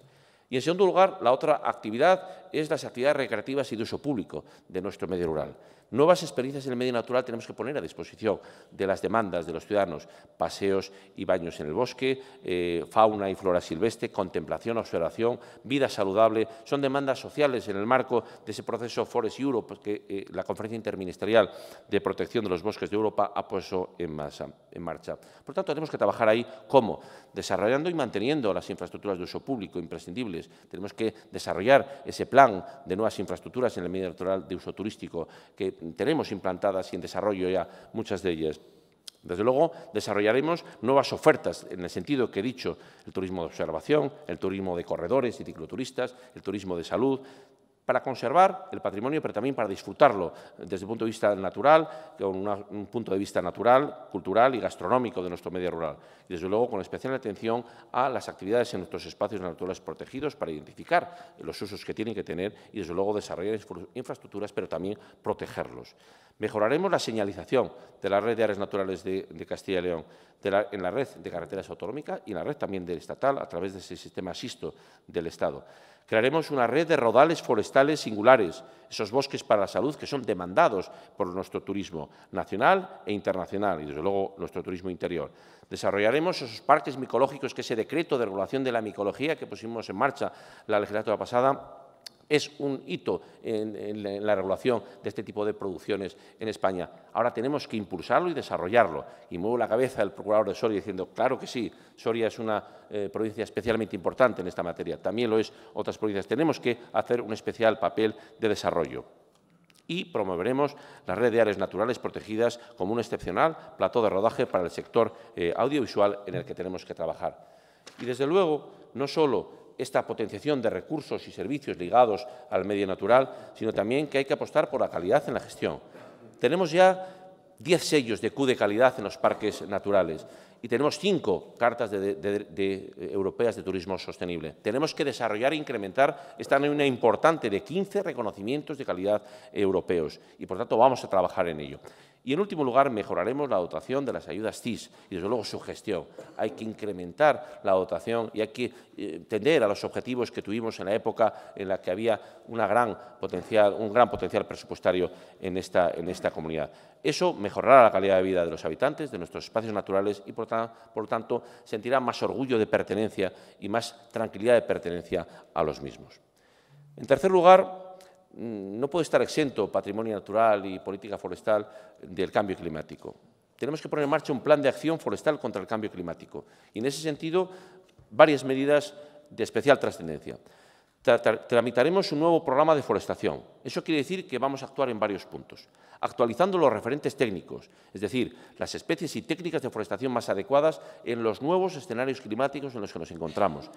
Y en segundo lugar, la otra actividad es las actividades recreativas y de uso público de nuestro medio rural. Nuevas experiencias en el medio natural tenemos que poner a disposición de las demandas de los ciudadanos, paseos y baños en el bosque, eh, fauna y flora silvestre, contemplación, observación, vida saludable, son demandas sociales en el marco de ese proceso Forest Europe que eh, la Conferencia Interministerial de Protección de los Bosques de Europa ha puesto en, marcha. Por tanto, tenemos que trabajar ahí, ¿cómo? Desarrollando y manteniendo las infraestructuras de uso público imprescindibles. Tenemos que desarrollar ese plan de nuevas infraestructuras en el medio natural de uso turístico que tenemos implantadas y en desarrollo ya muchas de ellas. Desde luego, desarrollaremos nuevas ofertas en el sentido que he dicho, el turismo de observación, el turismo de corredores y cicloturistas, el turismo de salud, para conservar el patrimonio, pero también para disfrutarlo desde el punto de vista natural, con un punto de vista natural, cultural y gastronómico de nuestro medio rural. Y desde luego con especial atención a las actividades en nuestros espacios naturales protegidos para identificar los usos que tienen que tener y desde luego desarrollar infraestructuras, pero también protegerlos. Mejoraremos la señalización de la red de áreas naturales de, Castilla y León, en la red de carreteras autonómicas y en la red también del estatal a través de ese sistema asisto del Estado. Crearemos una red de rodales forestales singulares, esos bosques para la salud que son demandados por nuestro turismo nacional e internacional y, desde luego, nuestro turismo interior. Desarrollaremos esos parques micológicos que ese decreto de regulación de la micología que pusimos en marcha la legislatura pasada es un hito en, la, regulación de este tipo de producciones en España. Ahora tenemos que impulsarlo y desarrollarlo. Y muevo la cabeza del procurador de Soria diciendo, claro que sí, Soria es una eh, provincia especialmente importante en esta materia. También lo es otras provincias. Tenemos que hacer un especial papel de desarrollo y promoveremos la red de áreas naturales protegidas como un excepcional plato de rodaje para el sector eh, audiovisual en el que tenemos que trabajar. Y, desde luego, no solo esta potenciación de recursos y servicios ligados al medio natural, sino también que hay que apostar por la calidad en la gestión. Tenemos ya 10 sellos de Q de calidad en los parques naturales y tenemos cinco cartas eh, europeas de turismo sostenible. Tenemos que desarrollar e incrementar esta una importante de 15 reconocimientos de calidad europeos y, por tanto, vamos a trabajar en ello. Y en último lugar, mejoraremos la dotación de las ayudas CIS y, desde luego, su gestión. Hay que incrementar la dotación y hay que eh, tender a los objetivos que tuvimos en la época en la que había un gran potencial presupuestario en esta, comunidad. Eso mejorará la calidad de vida de los habitantes, de nuestros espacios naturales y, por, lo tanto, sentirá más orgullo de pertenencia y más tranquilidad de pertenencia a los mismos. En tercer lugar, no puede estar exento patrimonio natural y política forestal del cambio climático. Tenemos que poner en marcha un plan de acción forestal contra el cambio climático y en ese sentido varias medidas de especial trascendencia. Tramitaremos un nuevo programa de forestación. Eso quiere decir que vamos a actuar en varios puntos, actualizando los referentes técnicos, es decir, las especies y técnicas de forestación más adecuadas en los nuevos escenarios climáticos en los que nos encontramos.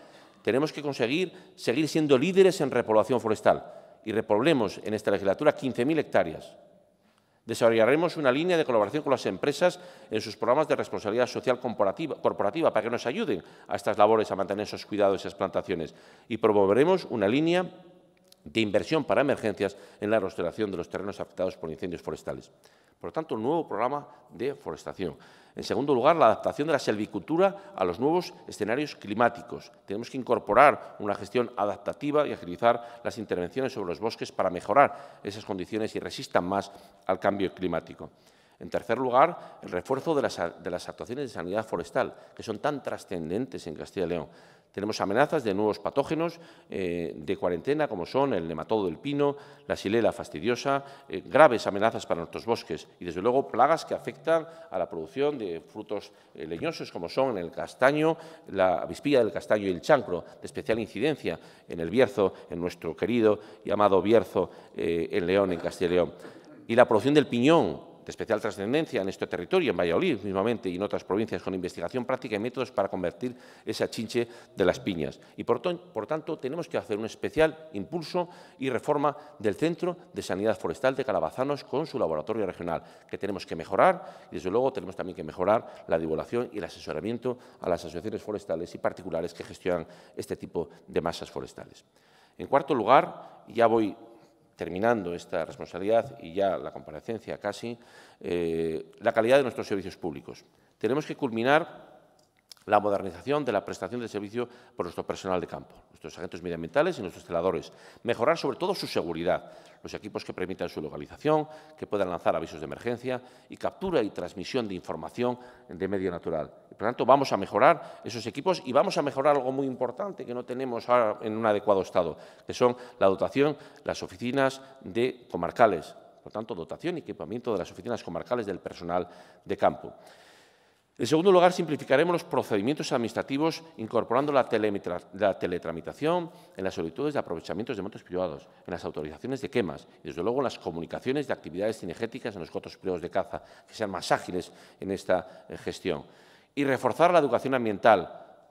Tenemos que conseguir seguir siendo líderes en repoblación forestal, y repoblemos en esta legislatura 15.000 hectáreas. Desarrollaremos una línea de colaboración con las empresas en sus programas de responsabilidad social corporativa, corporativa, para que nos ayuden a estas labores, a mantener esos cuidados, esas plantaciones. Y promoveremos una línea de inversión para emergencias en la restauración de los terrenos afectados por incendios forestales. Por lo tanto, un nuevo programa de forestación. En segundo lugar, la adaptación de la selvicultura a los nuevos escenarios climáticos. Tenemos que incorporar una gestión adaptativa y agilizar las intervenciones sobre los bosques para mejorar esas condiciones y resistan más al cambio climático. En tercer lugar, el refuerzo de las, de las, actuaciones de sanidad forestal, que son tan trascendentes en Castilla y León. Tenemos amenazas de nuevos patógenos eh, de cuarentena, como son el nematodo del pino, la silela fastidiosa, eh, graves amenazas para nuestros bosques y, desde luego, plagas que afectan a la producción de frutos eh, leñosos, como son el castaño, la avispilla del castaño y el chancro, de especial incidencia en el Bierzo, en nuestro querido y amado Bierzo, en León, en Castilla y León, Y la producción del piñón, de especial trascendencia en este territorio, en Valladolid mismamente y en otras provincias, con investigación práctica y métodos para convertir esa chinche de las piñas. Y por, por tanto, tenemos que hacer un especial impulso y reforma del Centro de Sanidad Forestal de Calabazanos con su laboratorio regional, que tenemos que mejorar y, desde luego, tenemos también que mejorar la divulgación y el asesoramiento a las asociaciones forestales y particulares que gestionan este tipo de masas forestales. En cuarto lugar, ya voy terminando esta responsabilidad y ya la comparecencia casi, eh, la calidad de nuestros servicios públicos. Tenemos que culminar la modernización de la prestación de servicio por nuestro personal de campo, nuestros agentes medioambientales y nuestros celadores, mejorar sobre todo su seguridad, los equipos que permitan su localización, que puedan lanzar avisos de emergencia y captura y transmisión de información de medio natural. Por lo tanto, vamos a mejorar esos equipos y vamos a mejorar algo muy importante que no tenemos ahora en un adecuado estado, que son la dotación, las oficinas de comarcales, por lo tanto, dotación y equipamiento de las oficinas comarcales del personal de campo. En segundo lugar, simplificaremos los procedimientos administrativos incorporando la, la, teletramitación en las solicitudes de aprovechamientos de motos privados, en las autorizaciones de quemas y, desde luego, en las comunicaciones de actividades cinegéticas en los cotos privados de caza, que sean más ágiles en esta eh, gestión. Y reforzar la educación ambiental,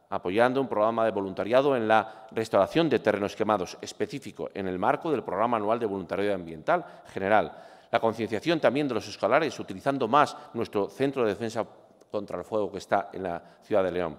apoyando un programa de voluntariado en la restauración de terrenos quemados específico en el marco del Programa Anual de Voluntariado Ambiental General. La concienciación también de los escolares, utilizando más nuestro Centro de Defensa contra el fuego que está en la ciudad de León.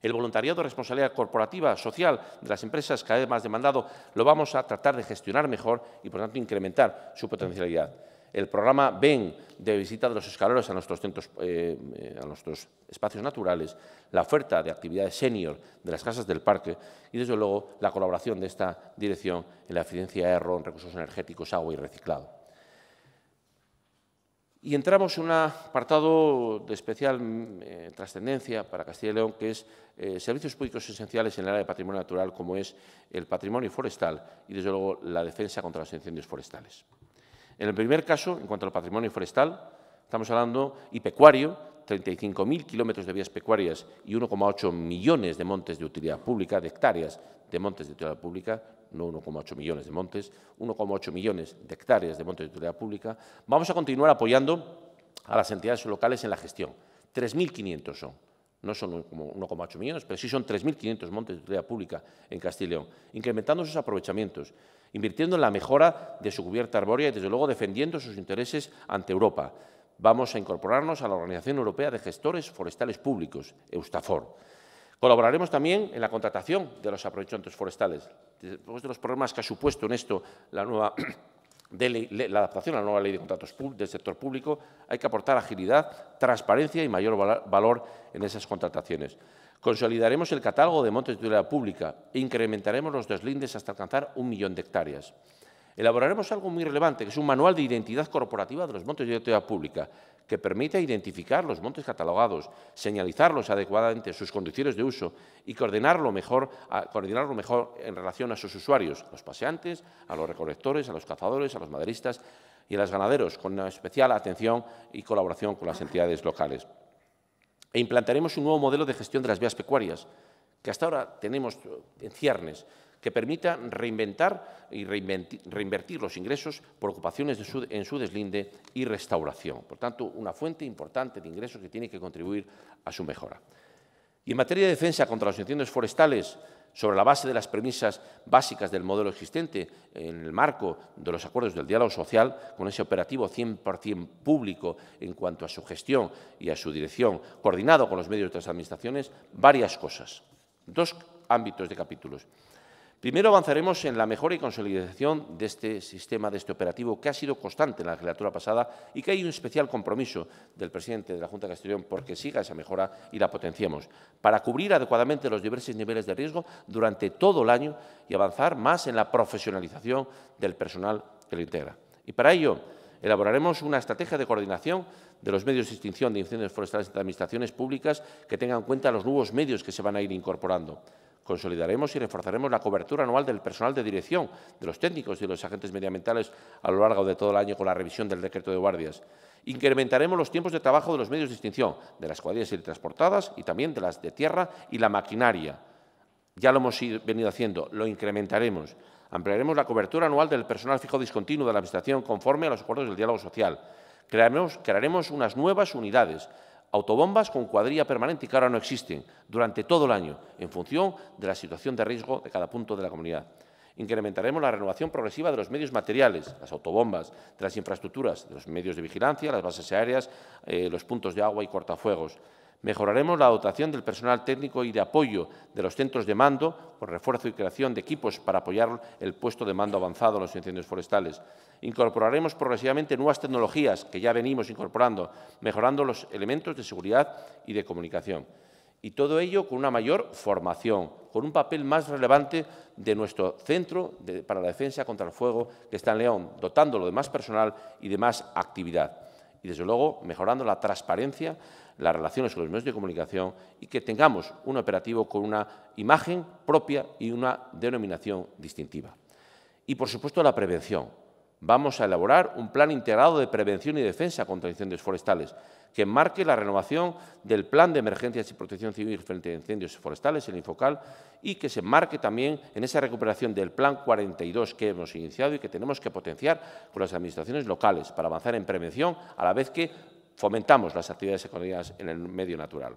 El voluntariado de responsabilidad corporativa, social de las empresas, cada vez más demandado, lo vamos a tratar de gestionar mejor y, por tanto, incrementar su potencialidad. El programa BEN de visita de los escaleros a nuestros, centros, eh, a nuestros espacios naturales, la oferta de actividades senior de las casas del parque y, desde luego, la colaboración de esta dirección en la eficiencia de en recursos energéticos, agua y reciclado. Y entramos en un apartado de especial mm, eh, trascendencia para Castilla y León, que es eh, servicios públicos esenciales en el área de patrimonio natural, como es el patrimonio forestal y, desde luego, la defensa contra los incendios forestales. En el primer caso, en cuanto al patrimonio forestal, estamos hablando y pecuario, 35.000 kilómetros de vías pecuarias y 1,8 millones de montes de utilidad pública, de hectáreas de montes de utilidad pública, no 1,8 millones de montes, 1,8 millones de hectáreas de montes de utilidad pública, vamos a continuar apoyando a las entidades locales en la gestión. 3.500 son, no son 1,8 millones, pero sí son 3.500 montes de utilidad pública en Castilla y León, incrementando sus aprovechamientos, invirtiendo en la mejora de su cubierta arbórea y, desde luego, defendiendo sus intereses ante Europa. Vamos a incorporarnos a la Organización Europea de Gestores Forestales Públicos, Eustafor Colaboraremos también en la contratación de los aprovechamientos forestales. Después de los problemas que ha supuesto en esto la nueva la adaptación a la nueva ley de contratos del sector público, hay que aportar agilidad, transparencia y mayor valor en esas contrataciones. Consolidaremos el catálogo de montes de utilidad pública e incrementaremos los deslindes hasta alcanzar un millón de hectáreas elaboraremos algo muy relevante, que es un manual de identidad corporativa de los montes de identidad pública, que permite identificar los montes catalogados, señalizarlos adecuadamente, sus condiciones de uso y coordinarlo mejor, coordinarlo mejor en relación a sus usuarios, a los paseantes, a los recolectores, a los cazadores, a los maderistas y a los ganaderos, con una especial atención y colaboración con las entidades locales. E implantaremos un nuevo modelo de gestión de las vías pecuarias, que hasta ahora tenemos en ciernes, que permita reinventar y reinvertir los ingresos por ocupaciones en su deslinde y restauración. Por tanto, una fuente importante de ingresos que tiene que contribuir a su mejora. Y en materia de defensa contra los incendios forestales, sobre la base de las premisas básicas del modelo existente, en el marco de los acuerdos del diálogo social, con ese operativo 100% público en cuanto a su gestión y a su dirección, coordinado con los medios de otras administraciones, varias cosas. Dos ámbitos de capítulos. Primero avanzaremos en la mejora y consolidación de este sistema, de este operativo, que ha sido constante en la legislatura pasada y que hay un especial compromiso del presidente de la Junta de Castellón porque siga esa mejora y la potenciemos, para cubrir adecuadamente los diversos niveles de riesgo durante todo el año y avanzar más en la profesionalización del personal que lo integra. Y para ello, Elaboraremos una estrategia de coordinación de los medios de extinción de incendios forestales de administraciones públicas que tenga en cuenta los nuevos medios que se van a ir incorporando. Consolidaremos y reforzaremos la cobertura anual del personal de dirección, de los técnicos y de los agentes medioambientales a lo largo de todo el año con la revisión del decreto de guardias. Incrementaremos los tiempos de trabajo de los medios de extinción, de las cuadrillas transportadas y también de las de tierra y la maquinaria. Ya lo hemos venido haciendo, lo incrementaremos. Ampliaremos la cobertura anual del personal fijo discontinuo de la Administración conforme a los acuerdos del diálogo social. crearemos unas nuevas unidades autobombas con cuadrilla permanente que ahora no existen durante todo el año, en función de la situación de riesgo de cada punto de la comunidad. Incrementaremos la renovación progresiva de los medios materiales, las autobombas, de las infraestructuras, de los medios de vigilancia, las bases aéreas, eh, los puntos de agua y cortafuegos. Mejoraremos la dotación del personal técnico y de apoyo de los centros de mando, con refuerzo y creación de equipos para apoyar el puesto de mando avanzado en los incendios forestales. Incorporaremos progresivamente nuevas tecnologías que ya venimos incorporando, mejorando los elementos de seguridad y de comunicación. Y todo ello con una mayor formación, con un papel más relevante de nuestro Centro para la Defensa contra el Fuego, que está en León, dotándolo de más personal y de más actividad. Y, desde luego, mejorando la transparencia las relaciones con los medios de comunicación y que tengamos un operativo con una imagen propia y una denominación distintiva. Y, por supuesto, la prevención. Vamos a elaborar un plan integrado de prevención y defensa contra incendios forestales que marque la renovación del Plan de Emergencias y Protección Civil frente a incendios forestales, el Infocal, y que se marque también en esa recuperación del Plan 42 que hemos iniciado y que tenemos que potenciar con las administraciones locales para avanzar en prevención, a la vez que fomentamos las actividades económicas en el medio natural.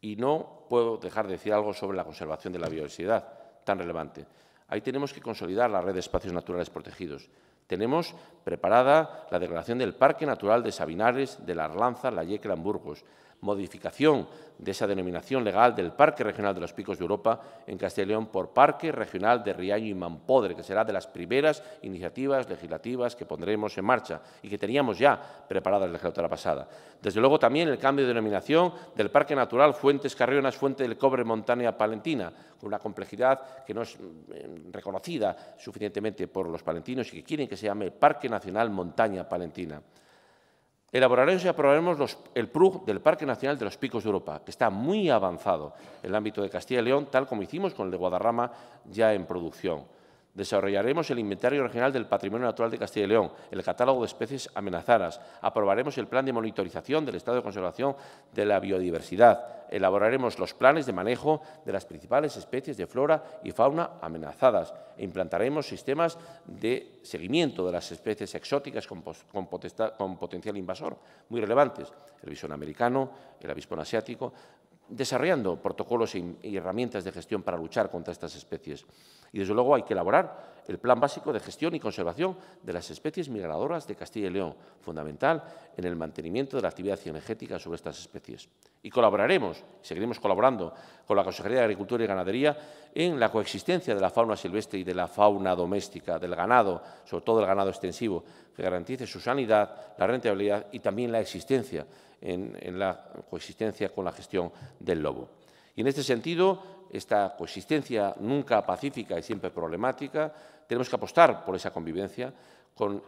Y no puedo dejar de decir algo sobre la conservación de la biodiversidad, tan relevante. Ahí tenemos que consolidar la red de espacios naturales protegidos. Tenemos preparada la declaración del Parque Natural de Sabinares, de la Arlanza, la Yecla en Burgos, modificación de esa denominación legal del Parque Regional de los Picos de Europa en Castilla y León por Parque Regional de Riaño y Mampodre, que será de las primeras iniciativas legislativas que pondremos en marcha y que teníamos ya preparadas la legislatura pasada. Desde luego también el cambio de denominación del Parque Natural Fuentes Carrionas, Fuente del Cobre Montaña Palentina, con una complejidad que no es eh, reconocida suficientemente por los palentinos y que quieren que se llame Parque Nacional Montaña Palentina. Elaboraremos y aprobaremos el PRUG del Parque Nacional de los Picos de Europa, que está muy avanzado en el ámbito de Castilla y León, tal como hicimos con el de Guadarrama ya en producción. Desarrollaremos el inventario regional del patrimonio natural de Castilla y León, el catálogo de especies amenazadas. Aprobaremos el plan de monitorización del estado de conservación de la biodiversidad. Elaboraremos los planes de manejo de las principales especies de flora y fauna amenazadas. E implantaremos sistemas de seguimiento de las especies exóticas con, potencial invasor, muy relevantes. El bisón americano, el avispón asiático, desarrollando protocolos y, herramientas de gestión para luchar contra estas especies. Y desde luego hay que elaborar el plan básico de gestión y conservación de las especies migradoras de Castilla y León, fundamental en el mantenimiento de la actividad cinegética sobre estas especies. Y colaboraremos, seguiremos colaborando con la Consejería de Agricultura y Ganadería en la coexistencia de la fauna silvestre y de la fauna doméstica, del ganado, sobre todo el ganado extensivo, que garantice su sanidad, la rentabilidad y también la existencia en, la coexistencia con la gestión del lobo. Y en este sentido, esta coexistencia nunca pacífica y siempre problemática, tenemos que apostar por esa convivencia con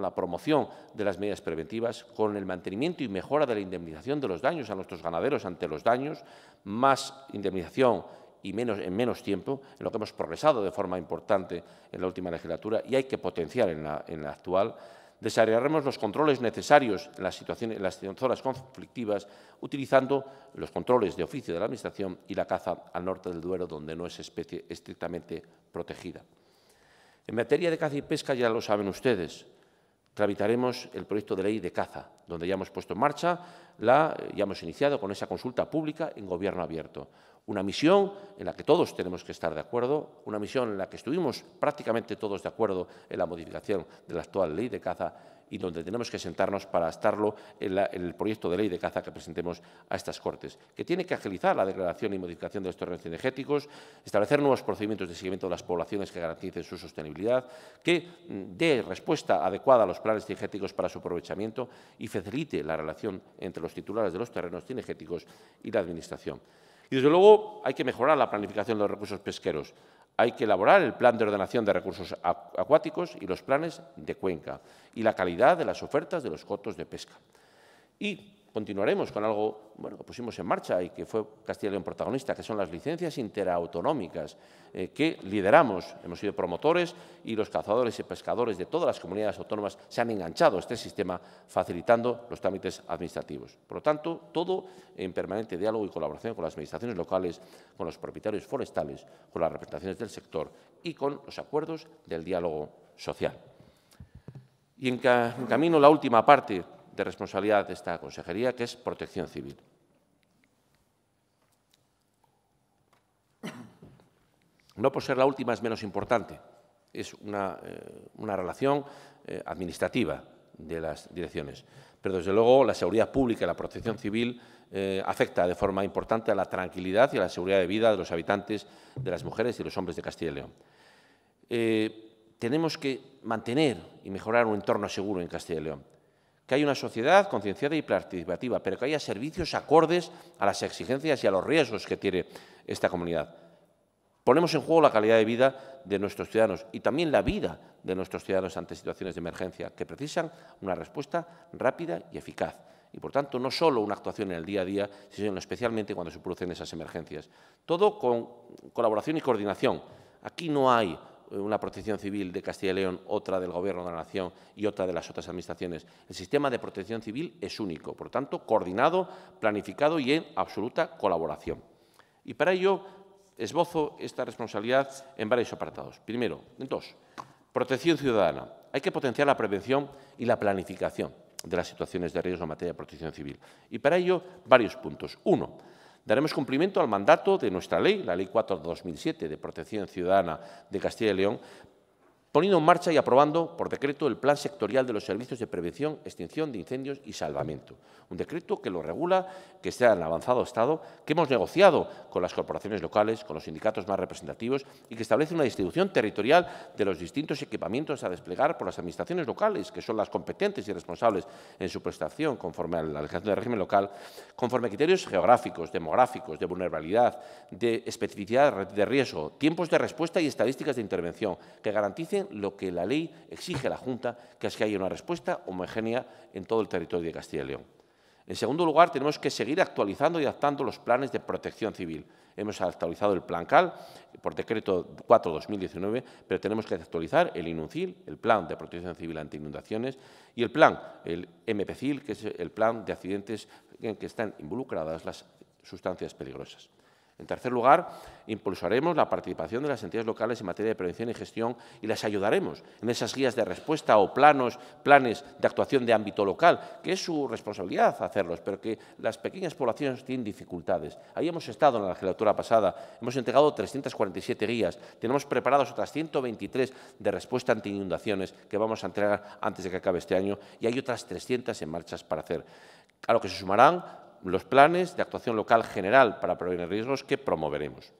la promoción de las medidas preventivas, con el mantenimiento y mejora de la indemnización de los daños a nuestros ganaderos ante los daños, más indemnización y menos, en menos tiempo, en lo que hemos progresado de forma importante en la última legislatura y hay que potenciar en la, en la actual desarrollaremos los controles necesarios en las, en las zonas conflictivas, utilizando los controles de oficio de la Administración y la caza al norte del Duero, donde no es especie estrictamente protegida. En materia de caza y pesca, ya lo saben ustedes, habitaremos el proyecto de ley de caza, donde ya hemos puesto en marcha, la, eh, ya hemos iniciado con esa consulta pública en gobierno abierto. Una misión en la que todos tenemos que estar de acuerdo, una misión en la que estuvimos prácticamente todos de acuerdo en la modificación de la actual ley de caza y donde tenemos que sentarnos para estarlo en, el proyecto de ley de caza que presentemos a estas Cortes, que tiene que agilizar la declaración y modificación de los terrenos energéticos, establecer nuevos procedimientos de seguimiento de las poblaciones que garanticen su sostenibilidad, que mm, dé respuesta adecuada a los planes cinegéticos para su aprovechamiento y facilite la relación entre los titulares de los terrenos cinegéticos y la Administración. Y, desde luego, hay que mejorar la planificación de los recursos pesqueros hay que elaborar el plan de ordenación de recursos acuáticos y los planes de cuenca y la calidad de las ofertas de los cotos de pesca. Y continuaremos con algo bueno, que pusimos en marcha y que fue Castilla y León protagonista, que son las licencias interautonómicas, eh, que lideramos. Hemos sido promotores y los cazadores y pescadores de todas las comunidades autónomas se han enganchado a este sistema, facilitando los trámites administrativos. Por lo tanto, todo en permanente diálogo y colaboración con las administraciones locales, con los propietarios forestales, con las representaciones del sector y con los acuerdos del diálogo social. Y en camino la última parte de responsabilidad de esta consejería, que es protección civil. No por ser la última es menos importante. Es una, eh, relación eh, administrativa de las direcciones. Pero, desde luego, la seguridad pública y la protección civil eh, afecta de forma importante a la tranquilidad y a la seguridad de vida de los habitantes, de las mujeres y los hombres de Castilla y León. tenemos que mantener y mejorar un entorno seguro en Castilla y León que haya una sociedad concienciada y participativa, pero que haya servicios acordes a las exigencias y a los riesgos que tiene esta comunidad. Ponemos en juego la calidad de vida de nuestros ciudadanos y también la vida de nuestros ciudadanos ante situaciones de emergencia que precisan una respuesta rápida y eficaz. Y, por tanto, no solo una actuación en el día a día, sino especialmente cuando se producen esas emergencias. Todo con colaboración y coordinación. Aquí no hay una protección civil de Castilla y León, otra del Gobierno de la Nación y otra de las otras administraciones. El sistema de protección civil es único, por tanto, coordinado, planificado y en absoluta colaboración. Y para ello esbozo esta responsabilidad en varios apartados. Primero, en dos, protección ciudadana. Hay que potenciar la prevención y la planificación de las situaciones de riesgo en materia de protección civil. Y para ello, varios puntos. Uno, Daremos cumplimiento al mandato de nuestra ley, la Ley 4-2007 de Protección Ciudadana de Castilla y León, poniendo en marcha y aprobando por decreto el Plan Sectorial de los Servicios de Prevención, Extinción de Incendios y Salvamento. Un decreto que lo regula, que está en avanzado estado, que hemos negociado con las corporaciones locales, con los sindicatos más representativos y que establece una distribución territorial de los distintos equipamientos a desplegar por las administraciones locales, que son las competentes y responsables en su prestación conforme a la legislación del régimen local, conforme a criterios geográficos, demográficos, de vulnerabilidad, de especificidad de riesgo, tiempos de respuesta y estadísticas de intervención que garanticen lo que la ley exige a la Junta, que es que haya una respuesta homogénea en todo el territorio de Castilla y León. En segundo lugar, tenemos que seguir actualizando y adaptando los planes de protección civil. Hemos actualizado el Plan CAL por decreto 4-2019, pero tenemos que actualizar el INUNCIL, el Plan de Protección Civil ante Inundaciones, y el Plan, el MPCIL, que es el plan de accidentes en que están involucradas las sustancias peligrosas. En tercer lugar, impulsaremos la participación de las entidades locales en materia de prevención y gestión y las ayudaremos en esas guías de respuesta o planos, planes de actuación de ámbito local, que es su responsabilidad hacerlos, pero que las pequeñas poblaciones tienen dificultades. Ahí hemos estado en la legislatura pasada, hemos entregado 347 guías, tenemos preparados otras 123 de respuesta ante inundaciones que vamos a entregar antes de que acabe este año y hay otras 300 en marchas para hacer. A lo que se sumarán los planes de actuación local general para prevenir riesgos que promoveremos.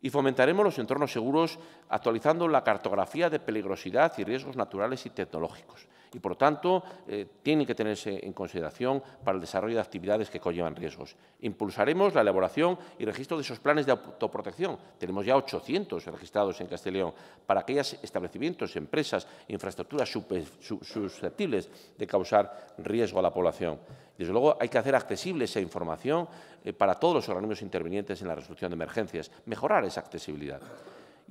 Y fomentaremos los entornos seguros actualizando la cartografía de peligrosidad y riesgos naturales y tecnológicos y, por tanto, tiene eh, tienen que tenerse en consideración para el desarrollo de actividades que conllevan riesgos. Impulsaremos la elaboración y registro de esos planes de autoprotección. Tenemos ya 800 registrados en Castellón para aquellos establecimientos, empresas, infraestructuras susceptibles de causar riesgo a la población. Desde luego, hay que hacer accesible esa información eh, para todos los organismos intervinientes en la resolución de emergencias, mejorar esa accesibilidad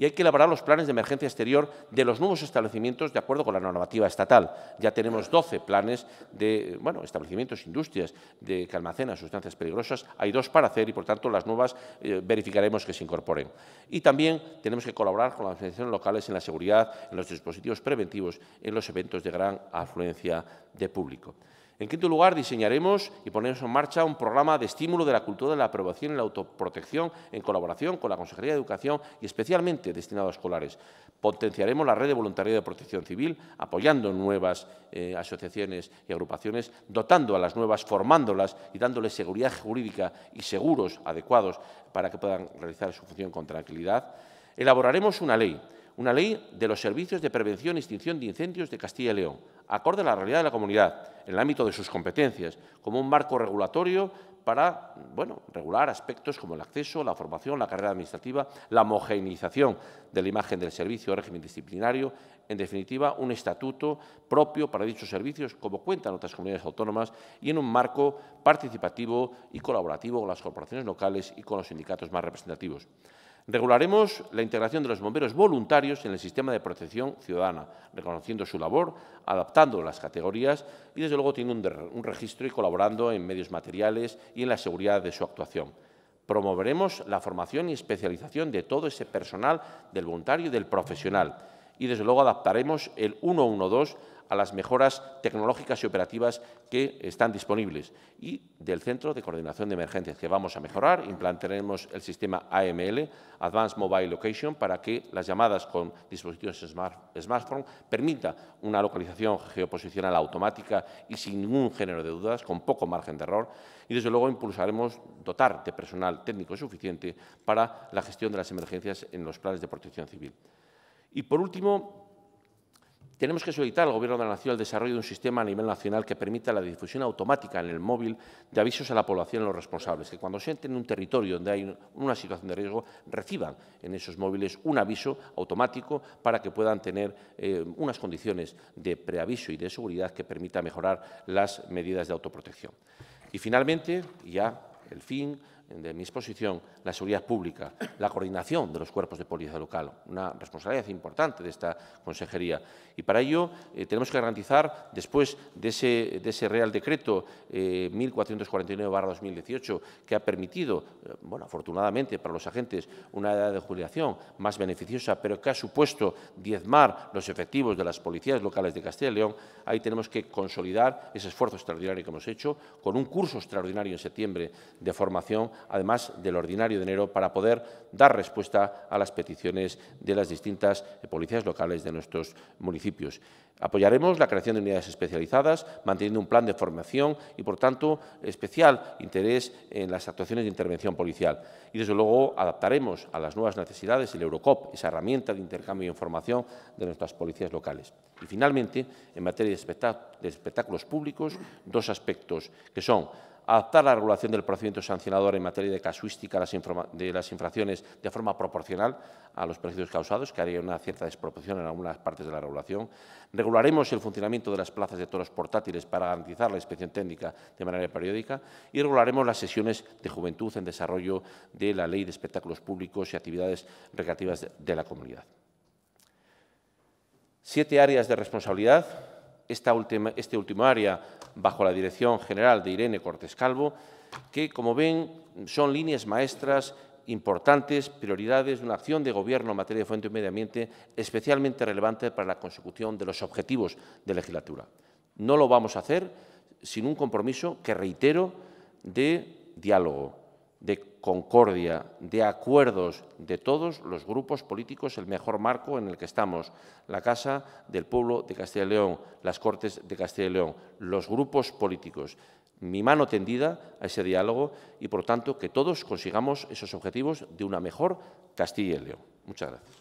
y hay que elaborar los planes de emergencia exterior de los nuevos establecimientos de acuerdo con la normativa estatal. Ya tenemos 12 planes de bueno, establecimientos, industrias de, que almacenan sustancias peligrosas. Hay dos para hacer y, por tanto, las nuevas eh, verificaremos que se incorporen. Y también tenemos que colaborar con las organizaciones locales en la seguridad, en los dispositivos preventivos, en los eventos de gran afluencia de público. En quinto lugar, diseñaremos y ponemos en marcha un programa de estímulo de la cultura de la aprobación y la autoprotección en colaboración con la Consejería de Educación y especialmente destinado a escolares. Potenciaremos la red de voluntariado de protección civil, apoyando nuevas eh, asociaciones y agrupaciones, dotando a las nuevas, formándolas y dándoles seguridad jurídica y seguros adecuados para que puedan realizar su función con tranquilidad. Elaboraremos una ley una ley de los servicios de prevención e extinción de incendios de Castilla y León, acorde a la realidad de la comunidad, en el ámbito de sus competencias, como un marco regulatorio para regular aspectos como el acceso, la formación, la carrera administrativa, la homogeneización de la imagen del servicio, o régimen disciplinario, en definitiva, un estatuto propio para dichos servicios, como cuentan otras comunidades autónomas, y en un marco participativo y colaborativo con las corporaciones locales y con los sindicatos más representativos. Regularemos la integración de los bomberos voluntarios en el sistema de protección ciudadana, reconociendo su labor, adaptando las categorías y, desde luego, teniendo un, registro y colaborando en medios materiales y en la seguridad de su actuación. Promoveremos la formación y especialización de todo ese personal, del voluntario y del profesional. Y, desde luego, adaptaremos el 112 a las mejoras tecnológicas y operativas que están disponibles y del Centro de Coordinación de Emergencias que vamos a mejorar. Implantaremos el sistema AML, Advanced Mobile Location, para que las llamadas con dispositivos smart, smartphone permita una localización geoposicional automática y sin ningún género de dudas, con poco margen de error. Y, desde luego, impulsaremos dotar de personal técnico suficiente para la gestión de las emergencias en los planes de protección civil. Y, por último, tenemos que solicitar al Gobierno de la Nación el desarrollo de un sistema a nivel nacional que permita la difusión automática en el móvil de avisos a la población y a los responsables, que cuando se entren en un territorio donde hay una situación de riesgo, reciban en esos móviles un aviso automático para que puedan tener eh, unas condiciones de preaviso y de seguridad que permita mejorar las medidas de autoprotección. Y finalmente, ya el fin, de mi exposición, la seguridad pública, la coordinación de los cuerpos de policía local, una responsabilidad importante de esta consejería. Y para ello eh, tenemos que garantizar, después de ese, Real Decreto 1449-2018, eh, que ha permitido, eh, bueno, afortunadamente para los agentes, una edad de jubilación más beneficiosa, pero que ha supuesto diezmar los efectivos de las policías locales de Castilla y León, ahí tenemos que consolidar ese esfuerzo extraordinario que hemos hecho con un curso extraordinario en septiembre de formación además del ordinario de enero, para poder dar respuesta a las peticiones de las distintas policías locales de nuestros municipios. Apoyaremos la creación de unidades especializadas, manteniendo un plan de formación y, por tanto, especial interés en las actuaciones de intervención policial. Y, desde luego, adaptaremos a las nuevas necesidades el Eurocop, esa herramienta de intercambio de información de nuestras policías locales. Y, finalmente, en materia de, de espectáculos públicos, dos aspectos que son adaptar la regulación del procedimiento sancionador en materia de casuística de las infracciones de forma proporcional a los perjuicios causados, que haría una cierta desproporción en algunas partes de la regulación. Regularemos el funcionamiento de las plazas de toros portátiles para garantizar la inspección técnica de manera periódica y regularemos las sesiones de juventud en desarrollo de la Ley de Espectáculos Públicos y Actividades Recreativas de la Comunidad. Siete áreas de responsabilidad esta última, este último área bajo la dirección general de Irene Cortés Calvo, que, como ven, son líneas maestras importantes, prioridades de una acción de Gobierno en materia de fuente y medio ambiente especialmente relevante para la consecución de los objetivos de legislatura. No lo vamos a hacer sin un compromiso que reitero de diálogo, de concordia, de acuerdos de todos los grupos políticos, el mejor marco en el que estamos, la Casa del Pueblo de Castilla y León, las Cortes de Castilla y León, los grupos políticos. Mi mano tendida a ese diálogo y, por tanto, que todos consigamos esos objetivos de una mejor Castilla y León. Muchas gracias.